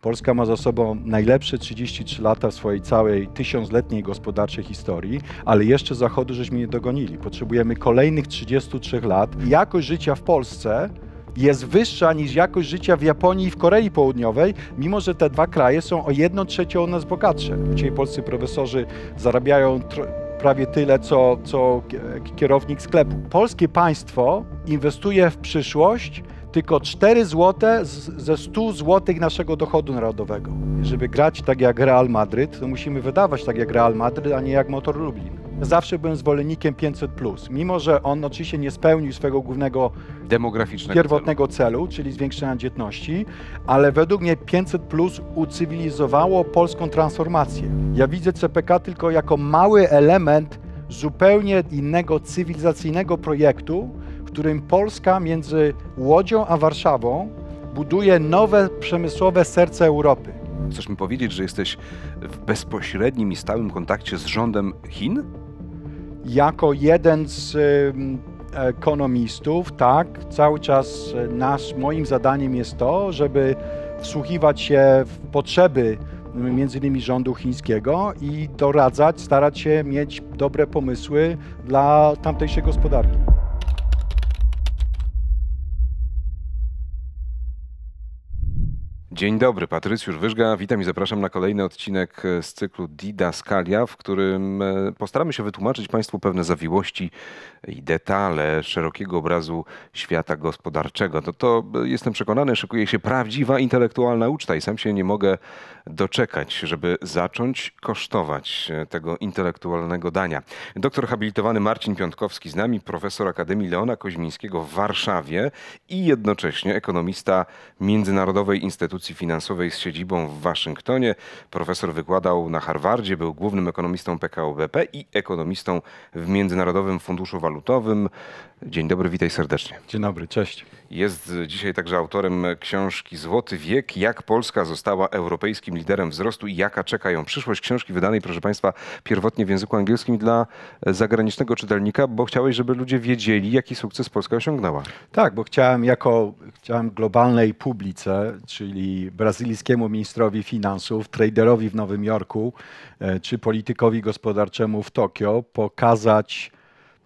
Polska ma za sobą najlepsze 33 lata w swojej całej tysiącletniej gospodarczej historii, ale jeszcze Zachodu żeśmy nie dogonili. Potrzebujemy kolejnych 33 lat. Jakość życia w Polsce jest wyższa niż jakość życia w Japonii i w Korei Południowej, mimo że te dwa kraje są o 1 trzecią nas bogatsze. Dzisiaj polscy profesorzy zarabiają prawie tyle, co, co kierownik sklepu. Polskie państwo inwestuje w przyszłość, tylko 4 złote ze 100 złotych naszego dochodu narodowego. Żeby grać tak jak Real Madryt, to musimy wydawać tak jak Real Madryt, a nie jak Motor Lublin. Zawsze byłem zwolennikiem 500, mimo że on oczywiście nie spełnił swojego głównego demograficznego pierwotnego celu. celu. czyli zwiększenia dzietności, ale według mnie 500 ucywilizowało polską transformację. Ja widzę CPK tylko jako mały element zupełnie innego cywilizacyjnego projektu, którym Polska między Łodzią a Warszawą buduje nowe przemysłowe serce Europy. Chcesz mi powiedzieć, że jesteś w bezpośrednim i stałym kontakcie z rządem Chin? Jako jeden z ekonomistów, tak, cały czas e, nasz, moim zadaniem jest to, żeby wsłuchiwać się w potrzeby między innymi rządu chińskiego i doradzać, starać się mieć dobre pomysły dla tamtejszej gospodarki. Dzień dobry, Patrycjusz Wyżga. Witam i zapraszam na kolejny odcinek e, z cyklu Didaskalia, w którym e, postaramy się wytłumaczyć Państwu pewne zawiłości i detale szerokiego obrazu świata gospodarczego. To, to e, jestem przekonany, szykuje się prawdziwa intelektualna uczta i sam się nie mogę doczekać, żeby zacząć kosztować e, tego intelektualnego dania. Doktor habilitowany Marcin Piątkowski z nami, profesor Akademii Leona Koźmińskiego w Warszawie i jednocześnie ekonomista Międzynarodowej Instytucji Finansowej z siedzibą w Waszyngtonie. Profesor wykładał na Harvardzie, był głównym ekonomistą PKO BP i ekonomistą w Międzynarodowym Funduszu Walutowym. Dzień dobry, witaj serdecznie. Dzień dobry, cześć. Jest dzisiaj także autorem książki Złoty Wiek, jak Polska została europejskim liderem wzrostu i jaka czeka ją przyszłość książki wydanej, proszę Państwa, pierwotnie w języku angielskim dla zagranicznego czytelnika, bo chciałeś, żeby ludzie wiedzieli, jaki sukces Polska osiągnęła. Tak, bo chciałem jako chciałem globalnej publice, czyli brazylijskiemu ministrowi finansów, traderowi w Nowym Jorku, e, czy politykowi gospodarczemu w Tokio, pokazać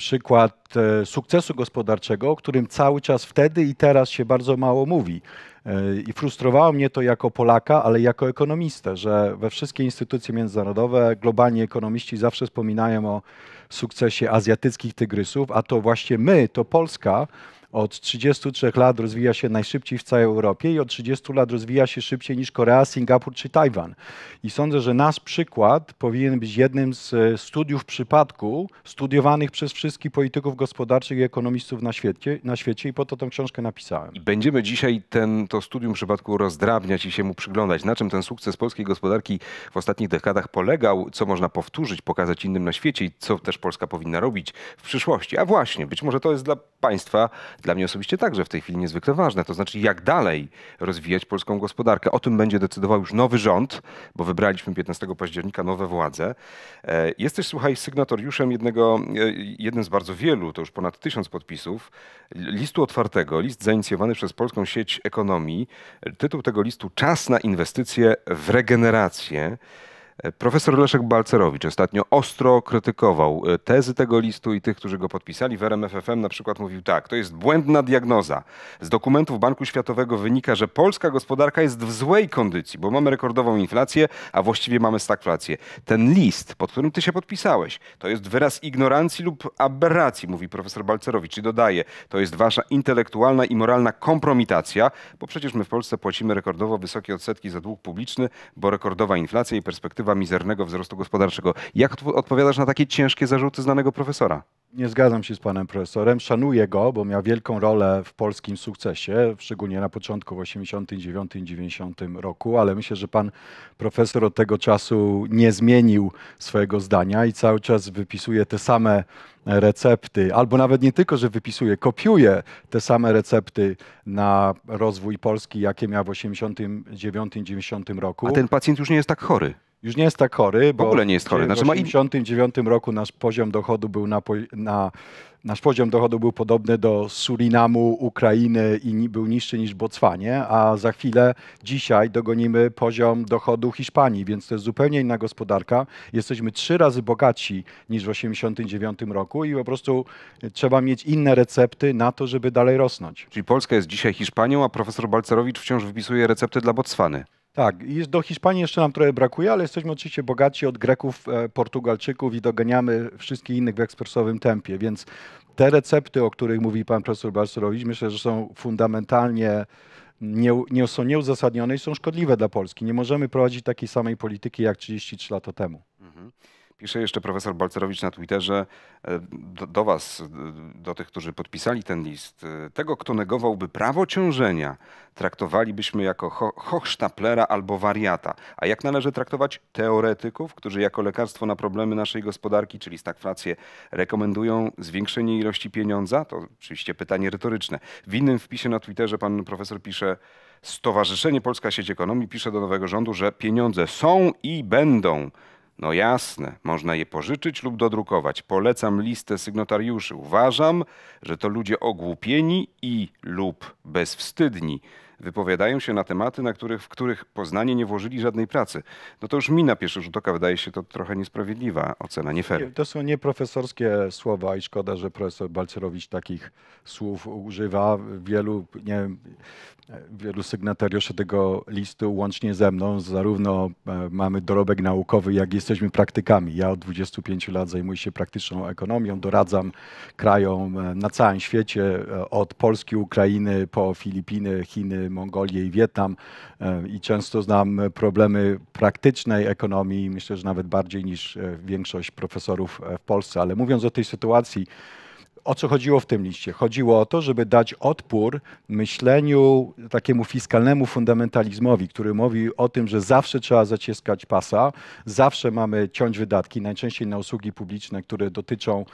przykład e, sukcesu gospodarczego, o którym cały czas wtedy i teraz się bardzo mało mówi. E, I frustrowało mnie to jako Polaka, ale jako ekonomistę, że we wszystkie instytucje międzynarodowe globalni ekonomiści zawsze wspominają o sukcesie azjatyckich tygrysów, a to właśnie my, to Polska, od 33 lat rozwija się najszybciej w całej Europie i od 30 lat rozwija się szybciej niż Korea, Singapur czy Tajwan. I sądzę, że nasz przykład powinien być jednym z e, studiów przypadku studiowanych przez wszystkich polityków gospodarczych i ekonomistów na świecie, na świecie i po to tę książkę napisałem. I będziemy dzisiaj ten, to studium przypadku rozdrabniać i się mu przyglądać. Na czym ten sukces polskiej gospodarki w ostatnich dekadach polegał, co można powtórzyć, pokazać innym na świecie i co też Polska powinna robić w przyszłości. A właśnie, być może to jest dla Państwa dla mnie osobiście także w tej chwili niezwykle ważne. To znaczy, jak dalej rozwijać polską gospodarkę. O tym będzie decydował już nowy rząd, bo wybraliśmy 15 października nowe władze. E, Jesteś, słuchaj, sygnatariuszem jednego, e, jednym z bardzo wielu, to już ponad tysiąc podpisów, listu otwartego, list zainicjowany przez Polską Sieć Ekonomii. Tytuł tego listu Czas na inwestycje w regenerację. Profesor Leszek Balcerowicz ostatnio ostro krytykował e, tezy tego listu i tych, którzy go podpisali. W RMFFM na przykład mówił tak: To jest błędna diagnoza. Z dokumentów Banku Światowego wynika, że polska gospodarka jest w złej kondycji, bo mamy rekordową inflację, a właściwie mamy stagflację. Ten list, pod którym ty się podpisałeś, to jest wyraz ignorancji lub aberracji, mówi profesor Balcerowicz i dodaje: To jest wasza intelektualna i moralna kompromitacja, bo przecież my w Polsce płacimy rekordowo wysokie odsetki za dług publiczny, bo rekordowa inflacja i perspektywa mizernego wzrostu gospodarczego. Jak odpowiadasz na takie ciężkie zarzuty znanego profesora? Nie zgadzam się z panem profesorem. Szanuję go, bo miał wielką rolę w polskim sukcesie, szczególnie na początku w 89 90 roku, ale myślę, że pan profesor od tego czasu nie zmienił swojego zdania i cały czas wypisuje te same recepty, albo nawet nie tylko, że wypisuje, kopiuje te same recepty na rozwój Polski, jakie miał w 89 90 roku. A ten pacjent już nie jest tak chory. Już nie jest tak chory, bo w ogóle nie jest chory. Znaczy, w 1989 roku nasz poziom dochodu był na, na, nasz poziom dochodu był podobny do Surinamu, Ukrainy i był niższy niż Botswanie, a za chwilę dzisiaj dogonimy poziom dochodu Hiszpanii, więc to jest zupełnie inna gospodarka. Jesteśmy trzy razy bogatsi niż w 1989 roku i po prostu y, trzeba mieć inne recepty na to, żeby dalej rosnąć. Czyli Polska jest dzisiaj Hiszpanią, a profesor Balcerowicz wciąż wypisuje recepty dla Botswany. Tak, do Hiszpanii jeszcze nam trochę brakuje, ale jesteśmy oczywiście bogaci od Greków, e, Portugalczyków i doganiamy wszystkich innych w ekspresowym tempie, więc te recepty, o których mówi pan profesor Balcerowicz, myślę, że są fundamentalnie nie, nie, są nieuzasadnione i są szkodliwe dla Polski. Nie możemy prowadzić takiej samej polityki jak 33 lata temu. Mhm. Pisze jeszcze profesor Balcerowicz na Twitterze e, do, do, Was, e, do tych, którzy podpisali ten list. E, tego, kto negowałby prawo ciążenia, traktowalibyśmy jako hochsztaplera albo wariata. A jak należy traktować teoretyków, którzy jako lekarstwo na problemy naszej gospodarki, czyli stagflację, rekomendują zwiększenie ilości pieniądza? To oczywiście pytanie retoryczne. W innym wpisie na Twitterze pan profesor pisze, Stowarzyszenie Polska Sieć Ekonomii pisze do nowego rządu, że pieniądze są i będą no jasne, można je pożyczyć lub dodrukować. Polecam listę sygnatariuszy. Uważam, że to ludzie ogłupieni i lub bezwstydni wypowiadają się na tematy, na których, w których Poznanie nie włożyli żadnej pracy. No to już mi na pierwszy rzut oka wydaje się to trochę niesprawiedliwa ocena, nie fair. To są nieprofesorskie słowa i szkoda, że profesor Balcerowicz takich słów używa. Wielu, nie wielu sygnatariuszy tego listu, łącznie ze mną, zarówno e, mamy dorobek naukowy, jak i jesteśmy praktykami. Ja od 25 lat zajmuję się praktyczną ekonomią, doradzam krajom e, na całym świecie, e, od Polski, Ukrainy po Filipiny, Chiny, Mongolię i Wietnam e, i często znam problemy praktycznej ekonomii, myślę, że nawet bardziej niż e, większość profesorów e, w Polsce. Ale mówiąc o tej sytuacji, o co chodziło w tym liście? Chodziło o to, żeby dać odpór myśleniu takiemu fiskalnemu fundamentalizmowi, który mówi o tym, że zawsze trzeba zaciskać pasa, zawsze mamy ciąć wydatki, najczęściej na usługi publiczne, które dotyczą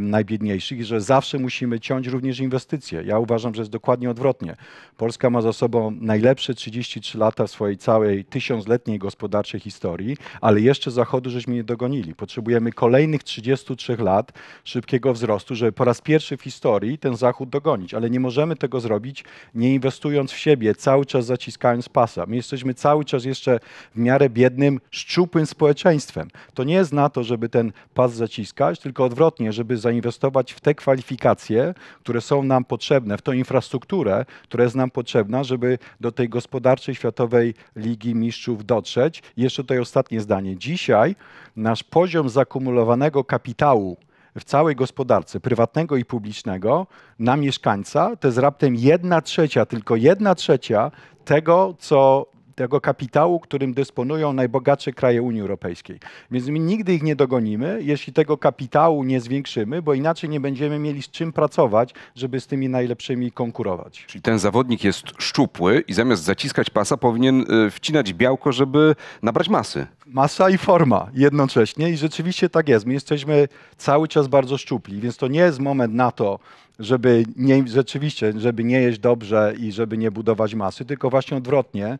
najbiedniejszych, że zawsze musimy ciąć również inwestycje. Ja uważam, że jest dokładnie odwrotnie. Polska ma za sobą najlepsze 33 lata swojej całej tysiącletniej gospodarczej historii, ale jeszcze Zachodu żeśmy nie dogonili. Potrzebujemy kolejnych 33 lat szybkiego wzrostu, żeby po raz raz pierwszy w historii ten Zachód dogonić, ale nie możemy tego zrobić nie inwestując w siebie, cały czas zaciskając pasa. My jesteśmy cały czas jeszcze w miarę biednym, szczupłym społeczeństwem. To nie jest na to, żeby ten pas zaciskać, tylko odwrotnie, żeby zainwestować w te kwalifikacje, które są nam potrzebne, w tą infrastrukturę, która jest nam potrzebna, żeby do tej gospodarczej światowej Ligi Mistrzów dotrzeć. I jeszcze tutaj ostatnie zdanie. Dzisiaj nasz poziom zakumulowanego kapitału, w całej gospodarce prywatnego i publicznego na mieszkańca to jest raptem jedna trzecia, tylko jedna trzecia tego, co tego kapitału, którym dysponują najbogatsze kraje Unii Europejskiej. Więc my nigdy ich nie dogonimy, jeśli tego kapitału nie zwiększymy, bo inaczej nie będziemy mieli z czym pracować, żeby z tymi najlepszymi konkurować. Czyli ten zawodnik jest szczupły i zamiast zaciskać pasa powinien e, wcinać białko, żeby nabrać masy. Masa i forma jednocześnie i rzeczywiście tak jest. My jesteśmy cały czas bardzo szczupli, więc to nie jest moment na to, żeby nie, rzeczywiście, żeby nie jeść dobrze i żeby nie budować masy, tylko właśnie odwrotnie.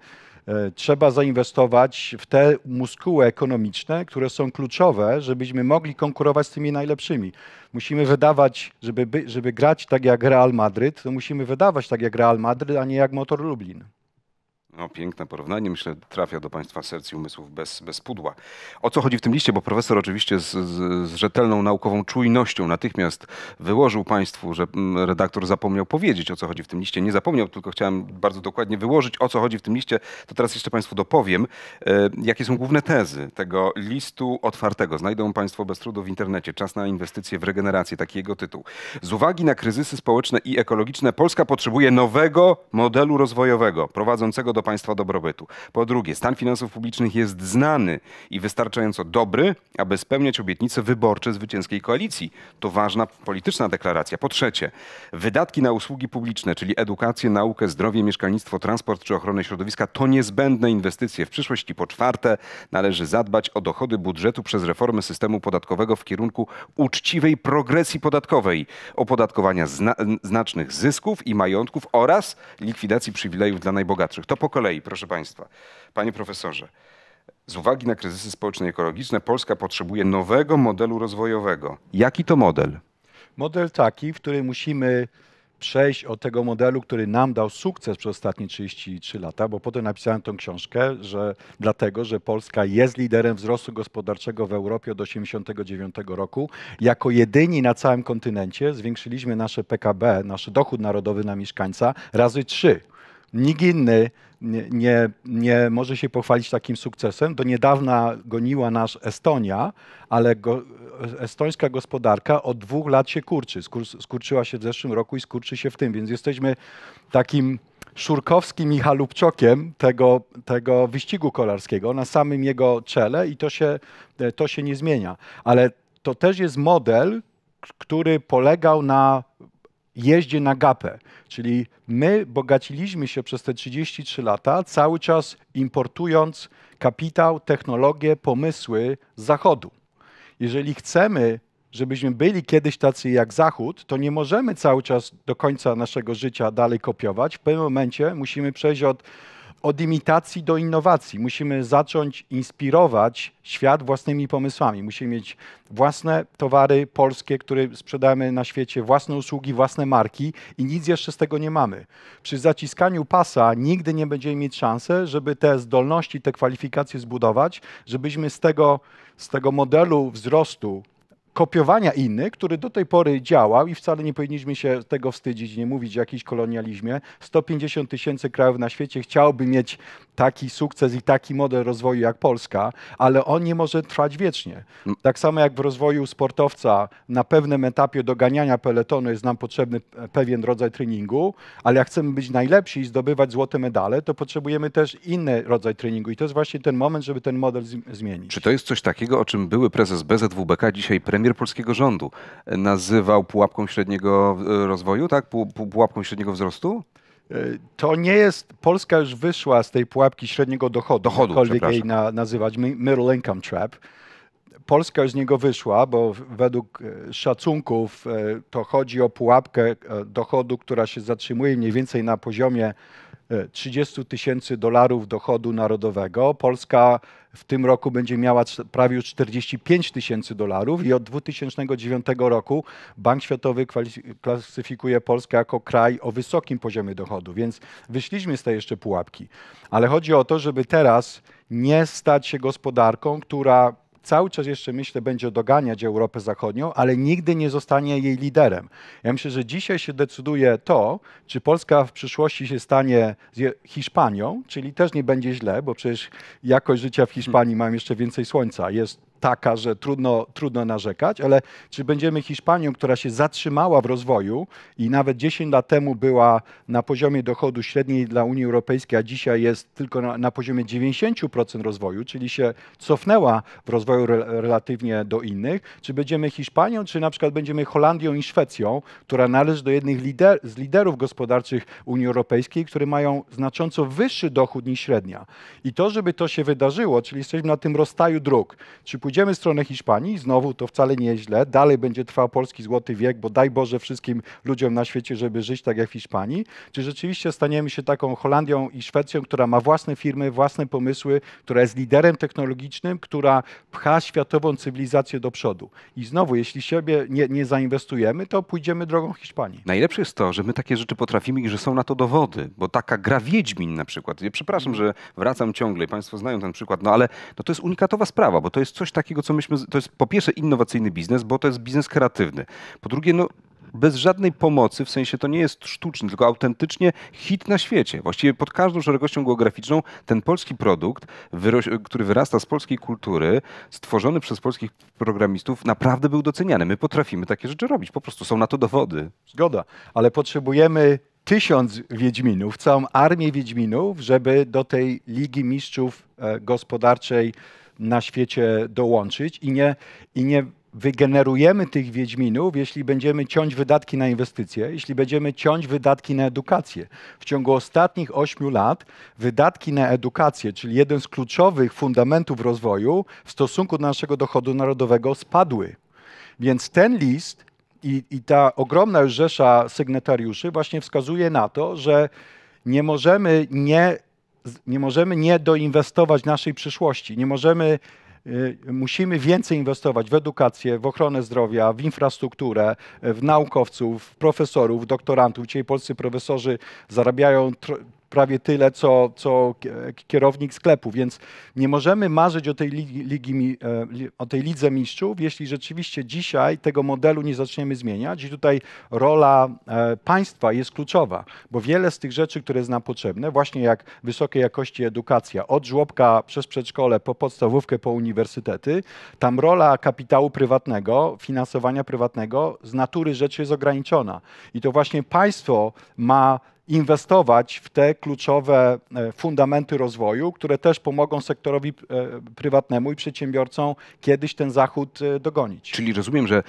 E, trzeba zainwestować w te muskuły ekonomiczne, które są kluczowe, żebyśmy mogli konkurować z tymi najlepszymi. Musimy wydawać, żeby, żeby grać tak jak Real Madryt, to musimy wydawać tak jak Real Madryt, a nie jak Motor Lublin. No, piękne porównanie. Myślę, trafia do Państwa serc i umysłów bez, bez pudła. O co chodzi w tym liście? Bo profesor oczywiście z, z, z rzetelną naukową czujnością natychmiast wyłożył Państwu, że mm, redaktor zapomniał powiedzieć, o co chodzi w tym liście. Nie zapomniał, tylko chciałem bardzo dokładnie wyłożyć, o co chodzi w tym liście. To teraz jeszcze Państwu dopowiem, e, jakie są główne tezy tego listu otwartego. Znajdą Państwo bez trudu w internecie. Czas na inwestycje w regenerację, taki jego tytuł. Z uwagi na kryzysy społeczne i ekologiczne, Polska potrzebuje nowego modelu rozwojowego, prowadzącego do państwa dobrobytu. Po drugie, stan finansów publicznych jest znany i wystarczająco dobry, aby spełniać obietnice wyborcze zwycięskiej koalicji. To ważna polityczna deklaracja. Po trzecie, wydatki na usługi publiczne, czyli edukację, naukę, zdrowie, mieszkalnictwo, transport czy ochronę środowiska, to niezbędne inwestycje w przyszłość. po czwarte, należy zadbać o dochody budżetu przez reformę systemu podatkowego w kierunku uczciwej progresji podatkowej, opodatkowania zna znacznych zysków i majątków oraz likwidacji przywilejów dla najbogatszych. To pokazuje, kolei, proszę Państwa. Panie profesorze, z uwagi na kryzysy społeczne i ekologiczne Polska potrzebuje nowego modelu rozwojowego. Jaki to model? Model taki, w którym musimy przejść od tego modelu, który nam dał sukces przez ostatnie 33 lata, bo potem napisałem tą książkę, że dlatego, że Polska jest liderem wzrostu gospodarczego w Europie od 1989 roku. Jako jedyni na całym kontynencie zwiększyliśmy nasze PKB, nasz dochód narodowy na mieszkańca razy trzy, Nikt inny nie, nie może się pochwalić takim sukcesem. Do niedawna goniła nas Estonia, ale go, estońska gospodarka od dwóch lat się kurczy. Skur, skurczyła się w zeszłym roku i skurczy się w tym, więc jesteśmy takim Szurkowskim i Halubczokiem tego, tego wyścigu kolarskiego, na samym jego czele i to się, to się nie zmienia. Ale to też jest model, który polegał na jeździe na gapę. Czyli my bogaciliśmy się przez te 33 lata, cały czas importując kapitał, technologie, pomysły z Zachodu. Jeżeli chcemy, żebyśmy byli kiedyś tacy jak Zachód, to nie możemy cały czas do końca naszego życia dalej kopiować. W pewnym momencie musimy przejść od od imitacji do innowacji. Musimy zacząć inspirować świat własnymi pomysłami. Musimy mieć własne towary polskie, które sprzedajemy na świecie, własne usługi, własne marki i nic jeszcze z tego nie mamy. Przy zaciskaniu pasa nigdy nie będziemy mieć szansy, żeby te zdolności, te kwalifikacje zbudować, żebyśmy z tego, z tego modelu wzrostu kopiowania innych, który do tej pory działał i wcale nie powinniśmy się tego wstydzić, nie mówić o jakimś kolonializmie. 150 tysięcy krajów na świecie chciałoby mieć taki sukces i taki model rozwoju jak Polska, ale on nie może trwać wiecznie. Mm. Tak samo jak w rozwoju sportowca na pewnym etapie doganiania peletonu jest nam potrzebny pewien rodzaj treningu, ale jak chcemy być najlepsi i zdobywać złote medale, to potrzebujemy też inny rodzaj treningu i to jest właśnie ten moment, żeby ten model zmienić. Czy to jest coś takiego, o czym były prezes BZWBK, dzisiaj premier premier polskiego rządu e, nazywał pułapką średniego e, rozwoju, tak? Pułapką średniego wzrostu? E, to nie jest, Polska już wyszła z tej pułapki średniego dochodu, dochodu jakkolwiek jej na, nazywać, middle income trap. Polska już z niego wyszła, bo według szacunków to chodzi o pułapkę dochodu, która się zatrzymuje mniej więcej na poziomie 30 e, tysięcy dolarów dochodu narodowego. Polska w tym roku będzie miała prawie 45 tysięcy dolarów i od 2009 roku Bank Światowy klasyfikuje Polskę jako kraj o wysokim poziomie dochodu, więc wyszliśmy z tej jeszcze pułapki. Ale chodzi o to, żeby teraz nie stać się gospodarką, która cały czas jeszcze myślę, będzie doganiać Europę Zachodnią, ale nigdy nie zostanie jej liderem. Ja myślę, że dzisiaj się decyduje to, czy Polska w przyszłości się stanie Hiszpanią, czyli też nie będzie źle, bo przecież jakość życia w Hiszpanii hmm. mam jeszcze więcej słońca, jest taka, że trudno, trudno narzekać, ale czy będziemy Hiszpanią, która się zatrzymała w rozwoju i nawet 10 lat temu była na poziomie dochodu średniej dla Unii Europejskiej, a dzisiaj jest tylko na, na poziomie 90% rozwoju, czyli się cofnęła w rozwoju re, relatywnie do innych, czy będziemy Hiszpanią, czy na przykład będziemy Holandią i Szwecją, która należy do jednych lider, z liderów gospodarczych Unii Europejskiej, które mają znacząco wyższy dochód niż średnia. I to, żeby to się wydarzyło, czyli jesteśmy na tym rozstaju dróg, czy pójdziemy pójdziemy w stronę Hiszpanii, znowu to wcale nie jest źle, dalej będzie trwał polski złoty wiek, bo daj Boże wszystkim ludziom na świecie, żeby żyć tak jak w Hiszpanii, czy rzeczywiście staniemy się taką Holandią i Szwecją, która ma własne firmy, własne pomysły, która jest liderem technologicznym, która pcha światową cywilizację do przodu. I znowu, jeśli siebie nie, nie zainwestujemy, to pójdziemy drogą Hiszpanii. Najlepsze jest to, że my takie rzeczy potrafimy i że są na to dowody, bo taka gra Wiedźmin na przykład, przepraszam, mhm. że wracam ciągle, Państwo znają ten przykład, no ale no to jest unikatowa sprawa, bo to jest coś takiego, takiego, co myśmy. To jest po pierwsze innowacyjny biznes, bo to jest biznes kreatywny. Po drugie, no, bez żadnej pomocy, w sensie to nie jest sztuczny, tylko autentycznie hit na świecie. Właściwie pod każdą szerokością geograficzną ten polski produkt, który wyrasta z polskiej kultury, stworzony przez polskich programistów, naprawdę był doceniany. My potrafimy takie rzeczy robić, po prostu są na to dowody. Zgoda, ale potrzebujemy tysiąc Wiedźminów, całą armię Wiedźminów, żeby do tej Ligi Mistrzów e, Gospodarczej na świecie dołączyć i nie, i nie wygenerujemy tych Wiedźminów, jeśli będziemy ciąć wydatki na inwestycje, jeśli będziemy ciąć wydatki na edukację. W ciągu ostatnich ośmiu lat wydatki na edukację, czyli jeden z kluczowych fundamentów rozwoju w stosunku do naszego dochodu narodowego spadły. Więc ten list i, i ta ogromna już rzesza sygnatariuszy właśnie wskazuje na to, że nie możemy nie nie możemy nie doinwestować naszej przyszłości. Nie możemy, y, musimy więcej inwestować w edukację, w ochronę zdrowia, w infrastrukturę, w naukowców, w profesorów, doktorantów. Dzisiaj polscy profesorzy zarabiają prawie tyle, co, co kierownik sklepu, więc nie możemy marzyć o tej, ligi, ligi, e, o tej lidze mistrzów, jeśli rzeczywiście dzisiaj tego modelu nie zaczniemy zmieniać. I tutaj rola e, państwa jest kluczowa, bo wiele z tych rzeczy, które jest nam potrzebne, właśnie jak wysokiej jakości edukacja, od żłobka przez przedszkole po podstawówkę, po uniwersytety, tam rola kapitału prywatnego, finansowania prywatnego z natury rzeczy jest ograniczona. I to właśnie państwo ma inwestować w te kluczowe e, fundamenty rozwoju, które też pomogą sektorowi e, prywatnemu i przedsiębiorcom kiedyś ten zachód e, dogonić. Czyli rozumiem, że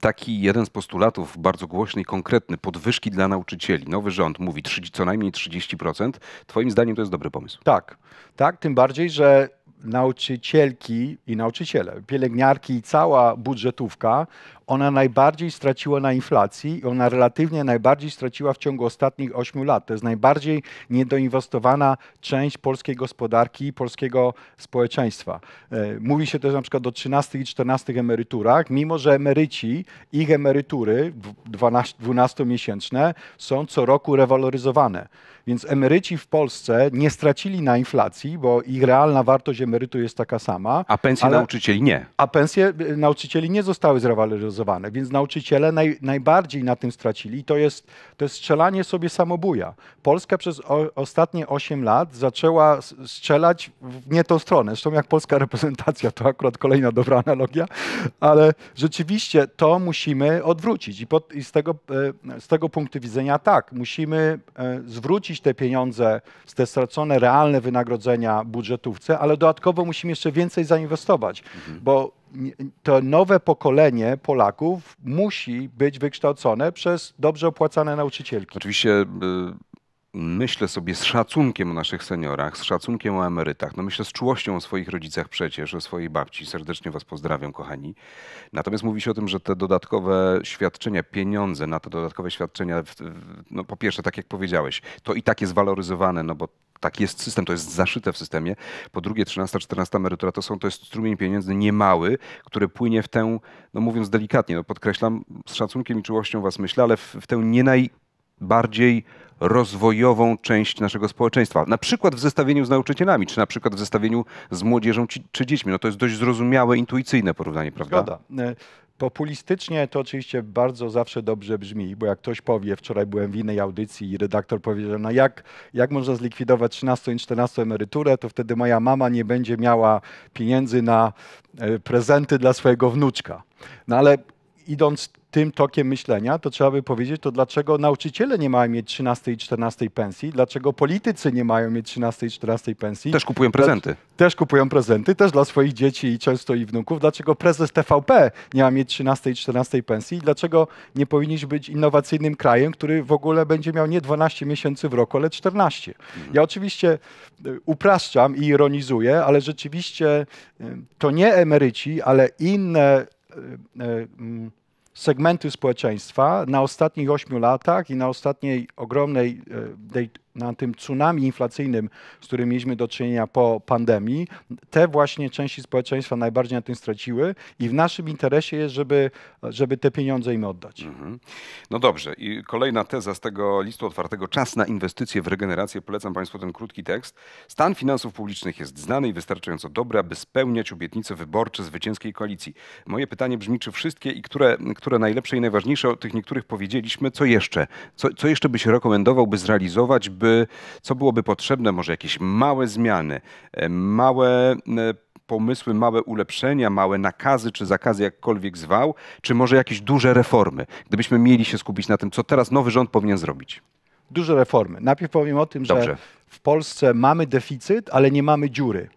taki jeden z postulatów bardzo głośny i konkretny, podwyżki dla nauczycieli. Nowy rząd mówi 30, co najmniej 30%. Twoim zdaniem to jest dobry pomysł? Tak, tak, tym bardziej, że nauczycielki i nauczyciele, pielęgniarki i cała budżetówka, ona najbardziej straciła na inflacji i ona relatywnie najbardziej straciła w ciągu ostatnich 8 lat. To jest najbardziej niedoinwestowana część polskiej gospodarki i polskiego społeczeństwa. E, mówi się też na przykład o 13 i 14 emeryturach, mimo że emeryci, ich emerytury 12-miesięczne są co roku rewaloryzowane. Więc emeryci w Polsce nie stracili na inflacji, bo ich realna wartość emerytu jest taka sama. A pensje ale, nauczycieli nie. A pensje e, nauczycieli nie zostały zrewaloryzowane zorganizowane, więc nauczyciele naj, najbardziej na tym stracili. To jest, to jest strzelanie sobie samobuja. Polska przez o, ostatnie 8 lat zaczęła strzelać w nie tą stronę. Zresztą jak polska reprezentacja, to akurat kolejna dobra analogia, ale rzeczywiście to musimy odwrócić. I, pod, i z, tego, e, z tego punktu widzenia tak, musimy e, zwrócić te pieniądze, te stracone realne wynagrodzenia budżetówce, ale dodatkowo musimy jeszcze więcej zainwestować, mhm. bo to nowe pokolenie Polaków musi być wykształcone przez dobrze opłacane nauczycielki. Oczywiście y, myślę sobie z szacunkiem o naszych seniorach, z szacunkiem o emerytach, no myślę z czułością o swoich rodzicach przecież, o swojej babci. Serdecznie Was pozdrawiam, kochani. Natomiast mówi się o tym, że te dodatkowe świadczenia, pieniądze na te dodatkowe świadczenia, no po pierwsze, tak jak powiedziałeś, to i tak jest waloryzowane, no bo tak jest system, to jest zaszyte w systemie. Po drugie, 13-14 emerytura to, są, to jest strumień pieniędzy niemały, który płynie w tę, no mówiąc delikatnie, no podkreślam z szacunkiem i czułością was myślę, ale w, w tę nie najbardziej rozwojową część naszego społeczeństwa. Na przykład w zestawieniu z nauczycielami, czy na przykład w zestawieniu z młodzieżą, czy, czy dziećmi. No to jest dość zrozumiałe, intuicyjne porównanie, prawda? Zgoda. E, Populistycznie to oczywiście bardzo zawsze dobrze brzmi, bo jak ktoś powie, wczoraj byłem w innej audycji i redaktor powiedział, no jak, jak można zlikwidować 13 i 14 emeryturę, to wtedy moja mama nie będzie miała pieniędzy na e, prezenty dla swojego wnuczka. No ale idąc tym tokiem myślenia, to trzeba by powiedzieć, to dlaczego nauczyciele nie mają mieć 13 i 14 pensji, dlaczego politycy nie mają mieć 13 i 14 pensji. Też kupują prezenty. Też kupują prezenty, też dla swoich dzieci i często i wnuków. Dlaczego prezes TVP nie ma mieć 13 i 14 pensji? Dlaczego nie powinniś być innowacyjnym krajem, który w ogóle będzie miał nie 12 miesięcy w roku, ale 14? Mhm. Ja oczywiście e, upraszczam i ironizuję, ale rzeczywiście e, to nie emeryci, ale inne e, segmenty społeczeństwa na ostatnich ośmiu latach i na ostatniej ogromnej e, tej na tym tsunami inflacyjnym, z którym mieliśmy do czynienia po pandemii, te właśnie części społeczeństwa najbardziej na tym straciły i w naszym interesie jest, żeby, żeby te pieniądze im oddać. Mhm. No dobrze. I kolejna teza z tego listu otwartego. Czas na inwestycje w regenerację. Polecam Państwu ten krótki tekst. Stan finansów publicznych jest znany i wystarczająco dobry, aby spełniać obietnice wyborcze zwycięskiej koalicji. Moje pytanie brzmi, czy wszystkie i które, które najlepsze i najważniejsze, o tych niektórych powiedzieliśmy, co jeszcze? Co, co jeszcze byś rekomendował, by zrealizować, co byłoby potrzebne, może jakieś małe zmiany, e, małe e, pomysły, małe ulepszenia, małe nakazy czy zakazy, jakkolwiek zwał, czy może jakieś duże reformy, gdybyśmy mieli się skupić na tym, co teraz nowy rząd powinien zrobić? Duże reformy. Najpierw powiem o tym, Dobrze. że w Polsce mamy deficyt, ale nie mamy dziury.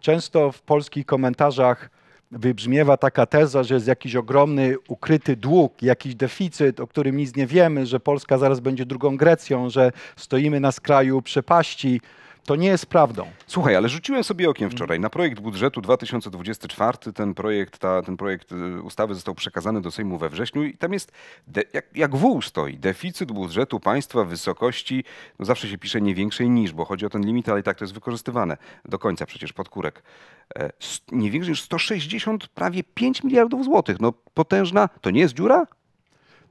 Często w polskich komentarzach wybrzmiewa taka teza, że jest jakiś ogromny ukryty dług, jakiś deficyt, o którym nic nie wiemy, że Polska zaraz będzie drugą Grecją, że stoimy na skraju przepaści. To nie jest prawdą. Słuchaj, ale rzuciłem sobie okiem wczoraj na projekt budżetu 2024. Ten projekt, ta, ten projekt y, ustawy został przekazany do Sejmu we wrześniu i tam jest, de, jak, jak wół stoi, deficyt budżetu państwa w wysokości, no zawsze się pisze nie większej niż, bo chodzi o ten limit, ale i tak to jest wykorzystywane do końca przecież pod kurek. E, nie większej niż 160, prawie 5 miliardów złotych. No potężna, to nie jest dziura?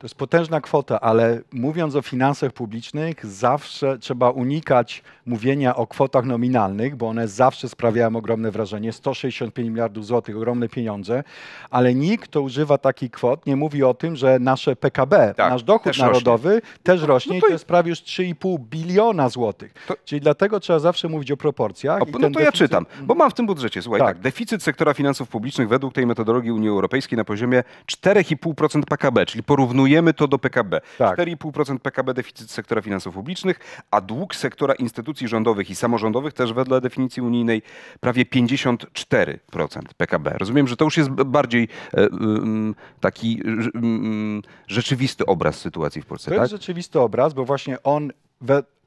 To jest potężna kwota, ale mówiąc o finansach publicznych, zawsze trzeba unikać mówienia o kwotach nominalnych, bo one zawsze sprawiają ogromne wrażenie. 165 miliardów złotych, ogromne pieniądze, ale nikt, kto używa takich kwot, nie mówi o tym, że nasze PKB, tak, nasz dochód też narodowy no, no rośnie. też rośnie no to... i to jest prawie już 3,5 biliona złotych. To... Czyli dlatego trzeba zawsze mówić o proporcjach. O, no to deficyt... ja czytam, bo mam w tym budżecie, słuchaj, tak. tak, deficyt sektora finansów publicznych według tej metodologii Unii Europejskiej na poziomie 4,5% PKB, czyli porównuje porównujemy to do PKB. Tak. 4,5% PKB deficyt sektora finansów publicznych, a dług sektora instytucji rządowych i samorządowych też wedle definicji unijnej prawie 54% PKB. Rozumiem, że to już jest bardziej e, taki rzeczywisty obraz sytuacji w Polsce. To jest tak? rzeczywisty obraz, bo właśnie on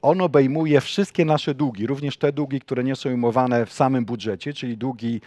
on obejmuje wszystkie nasze długi, również te długi, które nie są ujmowane w samym budżecie, czyli długi